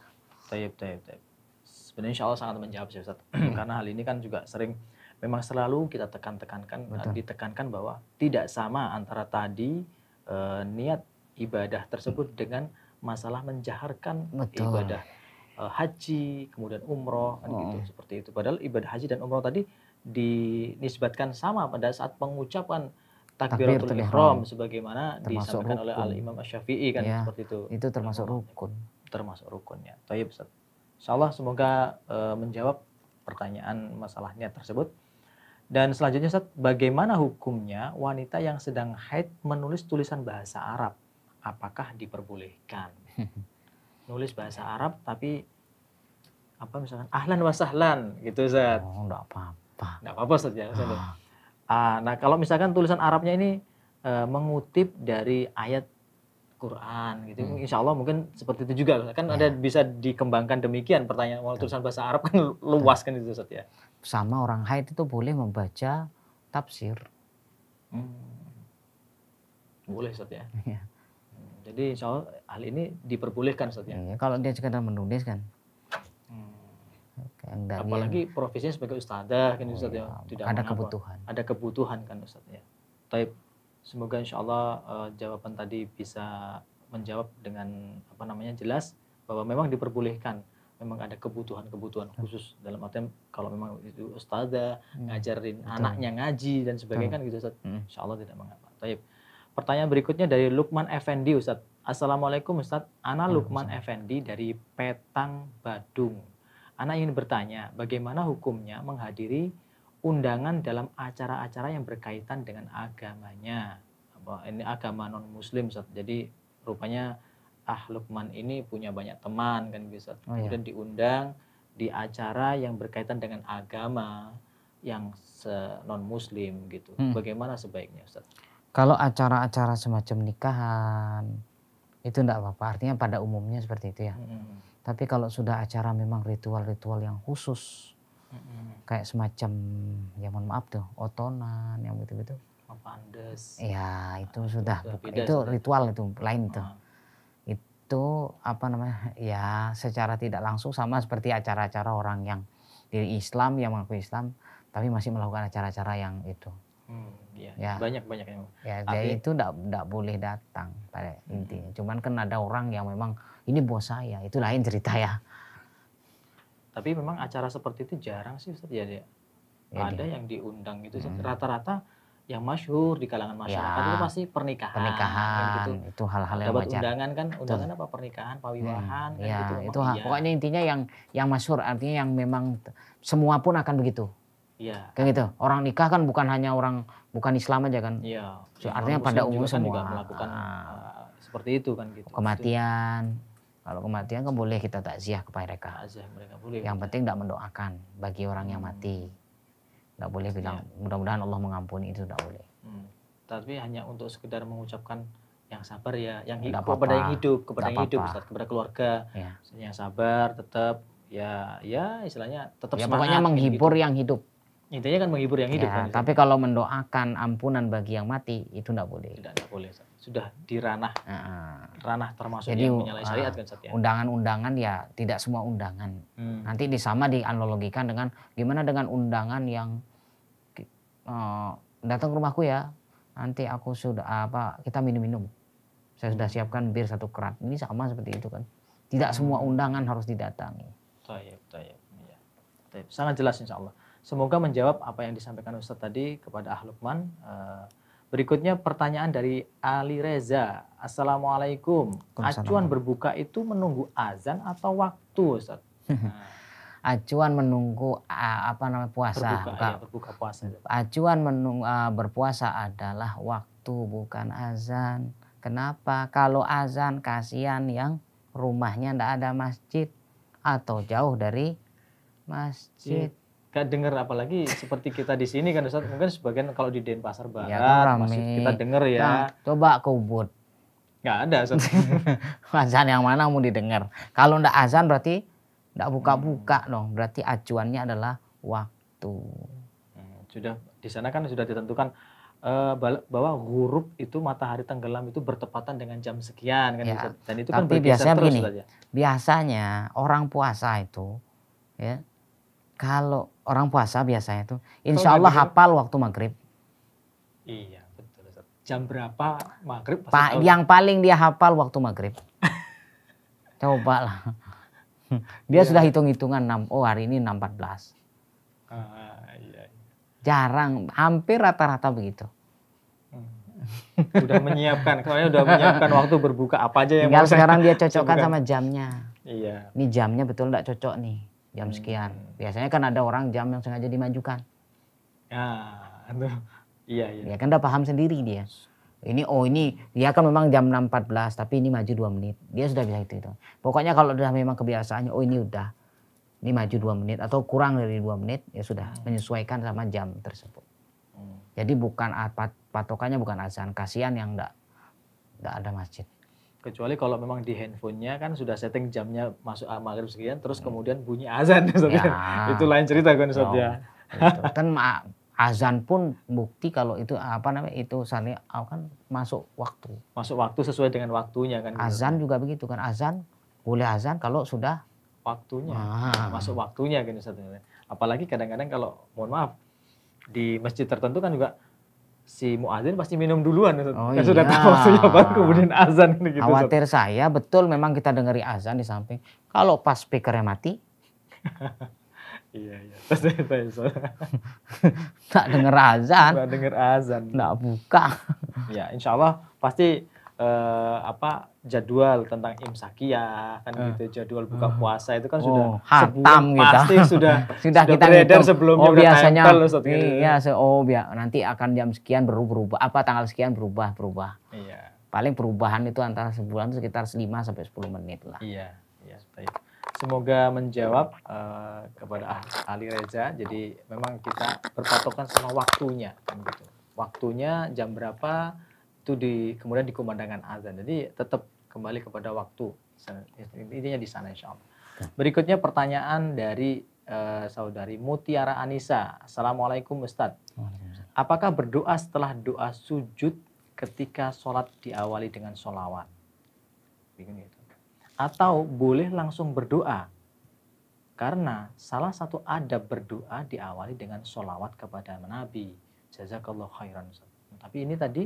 Taib, taib, taib. Sebenarnya insya Allah sangat menjawab sih Ustaz. (clears throat) Karena hal ini kan juga sering memang selalu kita tekan-tekankan, eh, ditekankan bahwa tidak sama antara tadi e, niat ibadah tersebut dengan masalah menjaharkan Betul. ibadah e, haji, kemudian umroh, kan gitu, oh. gitu seperti itu. Padahal ibadah haji dan umroh tadi dinisbatkan sama pada saat pengucapan takbiratul ihram sebagaimana disampaikan rukun. oleh Al Imam Asy-Syafi'i kan ya, seperti itu. Itu termasuk rukun. Termasuk rukun ya. Tayyib Ustaz. Insyaallah semoga uh, menjawab pertanyaan masalahnya tersebut. Dan selanjutnya Ustaz, bagaimana hukumnya wanita yang sedang haid menulis tulisan bahasa Arab? Apakah diperbolehkan? (laughs) Nulis bahasa Arab tapi apa misalkan ahlan wa sahlan gitu Ustaz. Oh, enggak apa-apa. Enggak apa-apa Ustaz ya. Ustaz. Ah A. Ah, nah, kalau misalkan tulisan Arabnya ini e, mengutip dari ayat Quran gitu. Hmm. Insya Allah mungkin seperti itu juga kan ya. ada bisa dikembangkan demikian pertanyaan walau tulisan bahasa Arab kan ya. luas kan itu Ustaz ya. Sama orang haid itu boleh membaca tafsir. Hmm. Boleh Ustaz ya. Iya. Hmm, jadi insya Allah hal ini diperbolehkan Ustaz ya. Iya, kalau dia sekedar menulis kan enggak apalagi ya. profesinya sebagai ustadzah kan oh, ustadz ya, iya, tidak ada mengapa. kebutuhan ada kebutuhan kan ustadz ya Taib semoga insya Allah uh, eh, jawaban tadi bisa menjawab dengan apa namanya jelas bahwa memang diperbolehkan memang ada kebutuhan-kebutuhan khusus dalam artian kalau memang itu ustada hmm. ngajarin Betul. anaknya ngaji dan sebagainya kan gitu ustadz Hmm. Insya Allah tidak mengapa. tapi Pertanyaan berikutnya dari Lukman Effendi ustadz. Assalamualaikum ustadz. Ana Lukman Effendi dari Petang Badung. Anak ingin bertanya, bagaimana hukumnya menghadiri undangan dalam acara-acara yang berkaitan dengan agamanya? Ini agama non-muslim, jadi rupanya ah Lukman ini punya banyak teman kan bisa. Gitu, oh, iya. Kemudian diundang di acara yang berkaitan dengan agama yang non-muslim gitu. Hmm. Bagaimana sebaiknya Ustaz? Kalau acara-acara semacam nikahan, itu tidak apa-apa. Artinya pada umumnya seperti itu ya. Hmm. Tapi kalau sudah acara memang ritual-ritual yang khusus, hmm. kayak semacam ya mohon maaf tuh otonan yang gitu-gitu. Ya iya, itu nah, sudah buka, itu sudah. ritual itu lain itu. Hmm. Ah. Itu apa namanya ya secara tidak langsung sama seperti acara-acara orang yang dari Islam yang mengaku Islam tapi masih melakukan acara-acara yang itu. Hmm. Iya. Ya. Banyak banyak yang. Ya, itu tidak boleh datang pada hmm. Cuman kan ada orang yang memang ini bos saya, itu lain cerita ya. Tapi memang acara seperti itu jarang sih Ustaz ya, ya ada yang diundang itu hmm. rata-rata yang masyhur di kalangan ya. masyarakat ya, itu pasti pernikahan. Pernikahan gitu. itu hal-hal yang Dapat undangan kan, undangan itu. apa pernikahan, pawiwahan hmm. kan ya, gitu. itu iya. pokoknya intinya yang yang masyhur artinya yang memang semua pun akan begitu. Iya. Kayak gitu. Orang nikah kan bukan hanya orang bukan Islam aja kan. Iya. So, artinya pada kan umum semua. juga melakukan uh, seperti itu kan gitu. Kematian. Kalau kematian kan boleh kita takziah kepada mereka. Takziah mereka boleh. Yang penting tidak mendoakan bagi orang yang hmm. mati. Tidak boleh iya. bilang mudah-mudahan Allah mengampuni itu tidak boleh. Hmm. Tapi hanya untuk sekedar mengucapkan yang sabar ya, yang hidup kepada yang hidup, kepada yang hidup, Ustaz, kepada keluarga. Ya. Yang sabar tetap ya ya istilahnya tetap ya, semangat. pokoknya menghibur gitu. yang hidup. Intinya kan menghibur yang hidup. Ya, kan, tapi kalau mendoakan ampunan bagi yang mati itu tidak boleh. Tidak, tidak boleh. Sudah di ranah uh, ranah termasuk jadi, yang menyalahi syariat ah, kan Satya. Undangan-undangan ya tidak semua undangan. Hmm. Nanti disama dianalogikan dengan gimana dengan undangan yang uh, datang ke rumahku ya. Nanti aku sudah apa kita minum-minum. Saya sudah hmm. siapkan bir satu kerat. Ini sama seperti itu kan. Tidak hmm. semua undangan harus didatangi. Taib, taib. Ya. Sangat jelas insya Allah. Semoga menjawab apa yang disampaikan Ustadz tadi kepada Ahlukman. Eh, berikutnya pertanyaan dari Ali Reza. Assalamualaikum. Acuan berbuka itu menunggu azan atau waktu Ustadz? (laughs) acuan menunggu apa namanya puasa berbuka, ya, berbuka puasa acuan menunggu berpuasa adalah waktu bukan azan kenapa kalau azan kasihan yang rumahnya tidak ada masjid atau jauh dari masjid gak dengar apalagi seperti kita di sini kan Ustaz mungkin sebagian kalau di Denpasar iya, Barat ya, masih kita dengar ya. Nah, coba ke Ubud. Gak ada Ustaz. (laughs) azan yang mana mau didengar? Kalau ndak azan berarti ndak buka-buka hmm. dong. Berarti acuannya adalah waktu. Hmm, sudah di sana kan sudah ditentukan eh, bahwa huruf itu matahari tenggelam itu bertepatan dengan jam sekian kan ya, Dan itu kan Tapi kan biasanya terus, begini. Ya. Biasanya orang puasa itu ya kalau orang puasa biasanya tuh insya Allah hafal waktu maghrib. Iya betul. Jam berapa maghrib? Pa yang paling dia hafal waktu maghrib. (laughs) Coba lah. (laughs) Dia iya. sudah hitung-hitungan 6, oh hari ini 6.14. Ah iya, iya. Jarang, hampir rata-rata begitu. Hmm. Sudah menyiapkan, soalnya sudah menyiapkan waktu berbuka apa aja yang Tinggal sekarang dia cocokkan sama jamnya. Iya. Ini jamnya betul nggak cocok nih jam hmm. sekian. Biasanya kan ada orang jam yang sengaja dimajukan. Ya, aduh. Iya, iya. Ya kan udah paham sendiri dia. Ini oh ini dia kan memang jam 6.14 tapi ini maju 2 menit. Dia sudah bisa itu itu. Pokoknya kalau udah memang kebiasaannya oh ini udah ini maju 2 menit atau kurang dari 2 menit ya sudah hmm. menyesuaikan sama jam tersebut. Hmm. Jadi bukan patokannya bukan azan. Kasihan yang enggak enggak ada masjid kecuali kalau memang di handphonenya kan sudah setting jamnya masuk ah, maghrib sekian terus hmm. kemudian bunyi azan (laughs) ya. ya. itu lain cerita kan Ustaz ya, ya. Gitu. kan azan pun bukti kalau itu apa namanya itu sani ah, kan masuk waktu masuk waktu sesuai dengan waktunya kan gitu. azan gitu. juga begitu kan azan boleh azan kalau sudah waktunya ah. masuk waktunya kan Ustaz ya. apalagi kadang-kadang kalau mohon maaf di masjid tertentu kan juga si muazin pasti minum duluan oh, ya, iya. sudah tahu maksudnya apa kemudian azan gitu. Khawatir saya betul memang kita dengeri azan di samping kalau pas speakernya mati (laughs) Iya iya. Tak (laughs) dengar azan. Tak dengar azan. Tak buka. Ya insya Allah pasti eh, apa jadwal tentang imsakia kan ah. gitu jadwal buka ah. puasa itu kan oh, sudah hatam sebelum, kita. Gitu. pasti (laughs) sudah sudah, kita beredar sebelumnya oh, biasanya tempel, gitu. iya oh biar nanti akan jam sekian berubah berubah apa tanggal sekian berubah berubah iya paling perubahan itu antara sebulan itu sekitar 5 sampai sepuluh menit lah iya iya baik semoga menjawab uh, kepada Ali Reza jadi memang kita berpatokan sama waktunya kan gitu waktunya jam berapa itu di kemudian dikumandangkan azan. Jadi tetap kembali kepada waktu. Intinya di sana insya Allah. Berikutnya pertanyaan dari uh, saudari Mutiara Anissa. Assalamualaikum Ustadz. Apakah berdoa setelah doa sujud ketika sholat diawali dengan sholawat? Atau boleh langsung berdoa? Karena salah satu adab berdoa diawali dengan sholawat kepada Nabi. Jazakallah khairan. Tapi ini tadi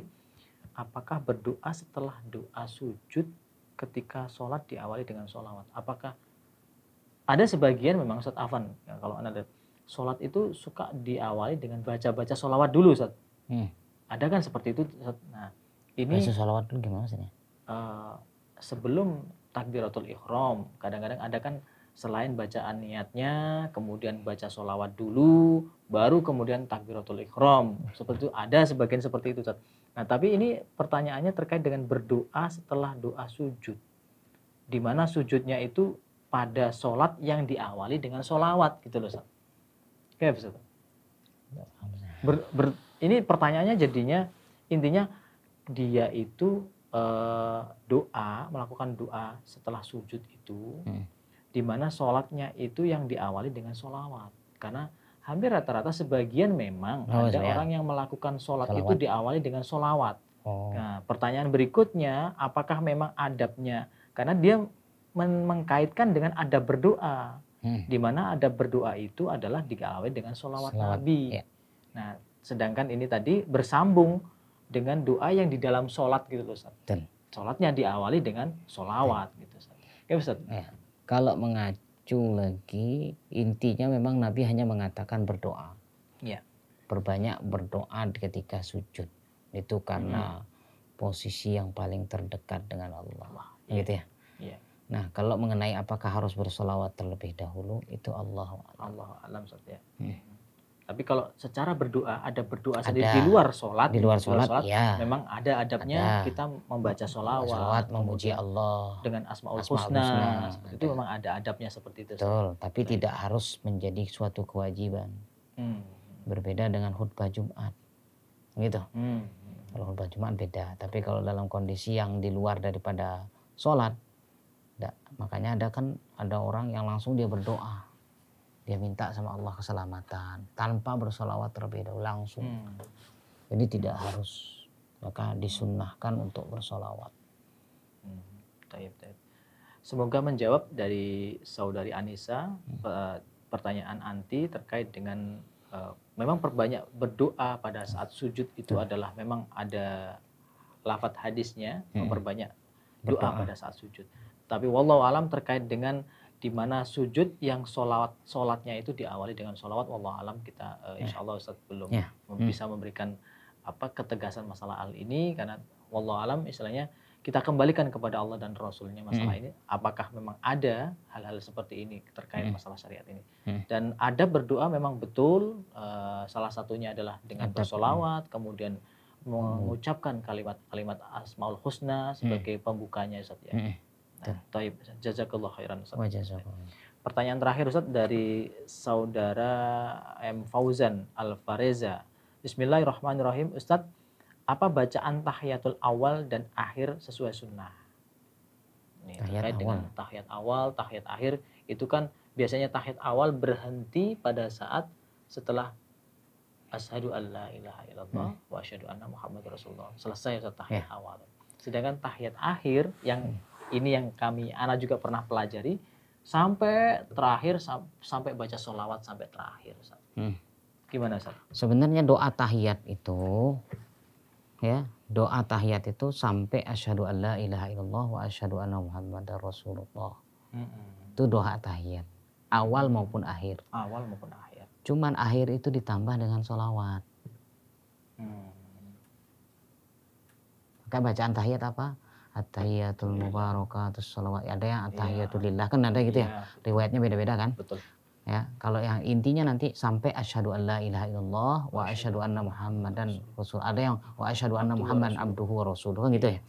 apakah berdoa setelah doa sujud ketika sholat diawali dengan sholawat? Apakah ada sebagian memang saat Afan, ya, kalau Anda lihat, sholat itu suka diawali dengan baca-baca sholawat dulu saat. Hmm. Ada kan seperti itu Ustaz? Nah, ini... Baca sholawat dulu gimana maksudnya? Uh, eh, sebelum takbiratul ikhram, kadang-kadang ada kan selain bacaan niatnya, kemudian baca sholawat dulu, baru kemudian takbiratul ikhram. Seperti itu, ada sebagian seperti itu Ustaz. Nah, tapi ini pertanyaannya terkait dengan berdoa setelah doa sujud. Di mana sujudnya itu pada sholat yang diawali dengan sholawat gitu loh, Oke, Ber, ber, ini pertanyaannya jadinya intinya dia itu eh, doa melakukan doa setelah sujud itu hmm. di mana sholatnya itu yang diawali dengan sholawat karena hampir rata-rata sebagian memang oh, ada orang yang melakukan sholat, itu diawali dengan sholawat. Oh. Nah, pertanyaan berikutnya, apakah memang adabnya? Karena dia men mengkaitkan dengan adab berdoa, hmm. di mana adab berdoa itu adalah diawali dengan sholawat, sholawat. Nabi. Ya. Nah, sedangkan ini tadi bersambung dengan doa yang di dalam sholat gitu loh Ustaz. Sholatnya diawali dengan sholawat iya. gitu Ustaz. Ya Ustaz. Ya. Kalau mengajak ujung lagi intinya memang Nabi hanya mengatakan berdoa. Ya. Berbanyak berdoa ketika sujud. Itu karena hmm. posisi yang paling terdekat dengan Allah. Wah, ya. Gitu ya. ya. Nah, kalau mengenai apakah harus bersolawat terlebih dahulu, itu Allah. Allah alam ya. Hmm. Tapi kalau secara berdoa ada berdoa sendiri ada. di luar sholat, di luar sholat, sholat ya. memang ada adabnya ada. kita membaca sholawat, sholat, memuji Allah dengan asmaul, asmaul husna, husna. itu memang ada adabnya seperti itu. Betul, tapi Baik. tidak harus menjadi suatu kewajiban. Hmm. Berbeda dengan khutbah Jumat, gitu. Hmm. hmm, hmm. Kalau khutbah Jumat beda, tapi kalau dalam kondisi yang di luar daripada sholat, enggak. makanya ada kan ada orang yang langsung dia berdoa dia minta sama Allah keselamatan tanpa bersolawat terlebih dahulu langsung. Hmm. Jadi tidak harus maka disunnahkan untuk bersolawat. Hmm. Taib, taib. Semoga menjawab dari saudari Anissa hmm. Eh, pertanyaan Anti terkait dengan uh, memang perbanyak berdoa pada hmm. saat sujud itu hmm. adalah memang ada lafat hadisnya hmm. memperbanyak doa berdoa. pada saat sujud. Tapi wallahu alam terkait dengan di mana sujud yang solawat solatnya itu diawali dengan solawat Allah alam kita uh, insya Allah Ustaz belum yeah. Ya. Hmm. bisa memberikan apa ketegasan masalah al ini karena Allah alam istilahnya kita kembalikan kepada Allah dan Rasulnya masalah hmm. ini apakah memang ada hal-hal seperti ini terkait hmm. masalah syariat ini hmm. dan ada berdoa memang betul uh, salah satunya adalah dengan ya. bersolawat kemudian hmm. mengucapkan kalimat-kalimat asmaul husna hmm. sebagai hmm. pembukanya Ustaz ya. Hmm Nah, taib. Jazakallah khairan Ustaz. Pertanyaan terakhir Ustaz dari saudara M Fauzan Al Fareza. Bismillahirrahmanirrahim. Ustaz, apa bacaan tahiyatul awal dan akhir sesuai sunnah? Ini tahiyat terkait awal. dengan tahiyat awal, tahiyat akhir itu kan biasanya tahiyat awal berhenti pada saat setelah asyhadu alla ilaha illallah hmm. wa asyhadu anna muhammad rasulullah. Selesai Ustaz tahiyat ya. awal. Sedangkan tahiyat akhir yang hmm ini yang kami, Ana juga pernah pelajari sampai terakhir sam sampai baca solawat sampai terakhir. Hmm. Gimana Ustaz? Sebenarnya doa tahiyat itu ya doa tahiyat itu sampai asyhadu alla ilaha illallah wa asyhadu anna muhammadar rasulullah. -hmm. Itu doa tahiyat. Awal maupun akhir. Awal maupun akhir. Cuman akhir itu ditambah dengan solawat. Hmm. Maka bacaan tahiyat apa? At-tahiyatul mubarakatus sholawat. Ada yang iya. at-tahiyatulillah kan ada gitu ya. Iya. Riwayatnya beda-beda kan? Betul. Ya, kalau yang intinya nanti sampai asyhadu alla ilaha illallah wa asyhadu anna muhammadan rasul. Ada yang wa asyhadu anna muhammadan abduhu wa kan gitu ya.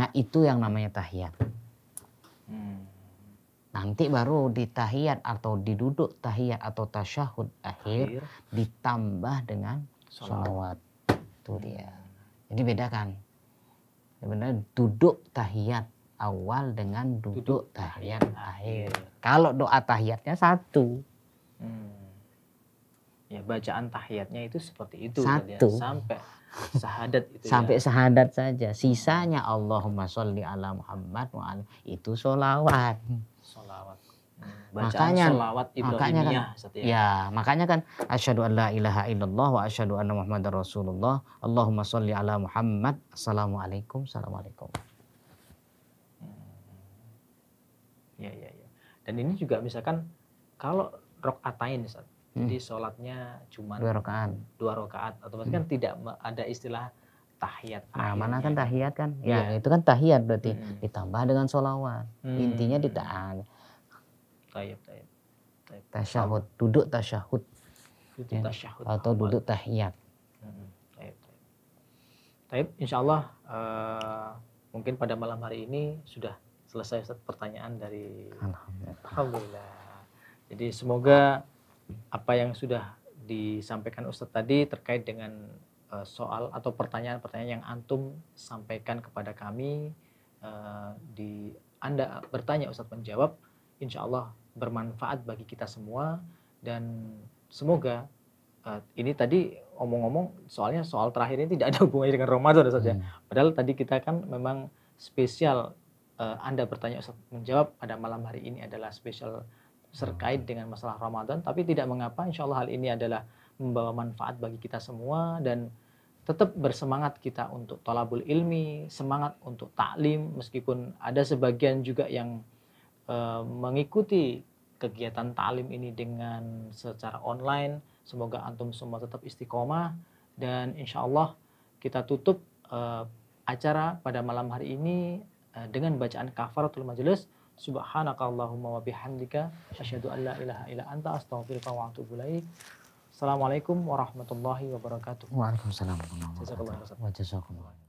Nah, itu yang namanya tahiyat. Hmm. Nanti baru di tahiyat atau diduduk tahiyat atau tasyahud akhir, akhir. ditambah dengan sholawat. Itu dia. Jadi bedakan sebenarnya duduk tahiyat awal dengan duduk, duduk tahiyat akhir. Kalau doa tahiyatnya satu. Hmm. Ya bacaan tahiyatnya itu seperti itu ya. satu. Ya. sampai sahadat itu ya. sampai ya. sahadat saja. Sisanya Allahumma sholli ala Muhammad wa ala, itu sholawat. Bacaan makanya, makanya kan, ya. ya, makanya kan asyhadu an ilaha illallah wa asyhadu anna muhammadar rasulullah. Allahumma sholli ala Muhammad. Assalamualaikum, assalamualaikum. Ya, ya, ya. Dan ini juga misalkan kalau rokatain, Ustaz. Hmm. di sholatnya cuma dua rakaat. Dua rakaat atau hmm. kan tidak ada istilah tahiyat. Nah, mana kan ya. tahiyat kan? Ya, ya. itu kan tahiyat berarti hmm. ditambah dengan solawat. Hmm. Intinya ditaat Tayyib, tayyib. Tasyahud, duduk tasyahud. ya. Atau duduk tahiyat. Hmm, insya Allah uh, mungkin pada malam hari ini sudah selesai pertanyaan dari Alhamdulillah. Alhamdulillah. Jadi semoga apa yang sudah disampaikan Ustadz tadi terkait dengan uh, soal atau pertanyaan-pertanyaan yang antum sampaikan kepada kami uh, di Anda bertanya Ustadz menjawab, insya Allah bermanfaat bagi kita semua dan semoga uh, ini tadi omong-omong soalnya soal terakhir ini tidak ada (laughs) hubungannya dengan Ramadan saja. Ya. Hmm. Padahal tadi kita kan memang spesial uh, Anda bertanya Ustaz menjawab pada malam hari ini adalah spesial terkait hmm. dengan masalah Ramadan tapi tidak mengapa insya Allah hal ini adalah membawa manfaat bagi kita semua dan tetap bersemangat kita untuk tolabul ilmi, semangat untuk taklim meskipun ada sebagian juga yang Eh, mengikuti kegiatan ta'lim ini dengan secara online. Semoga antum semua tetap istiqomah dan insya Allah kita tutup uh, acara pada malam hari ini uh, dengan bacaan kafaratul majelis. Subhanakallahumma wa bihamdika asyhadu an la ilaha illa anta astaghfiruka wa atubu Assalamualaikum warahmatullahi wabarakatuh. Waalaikumsalam warahmatullahi wabarakatuh.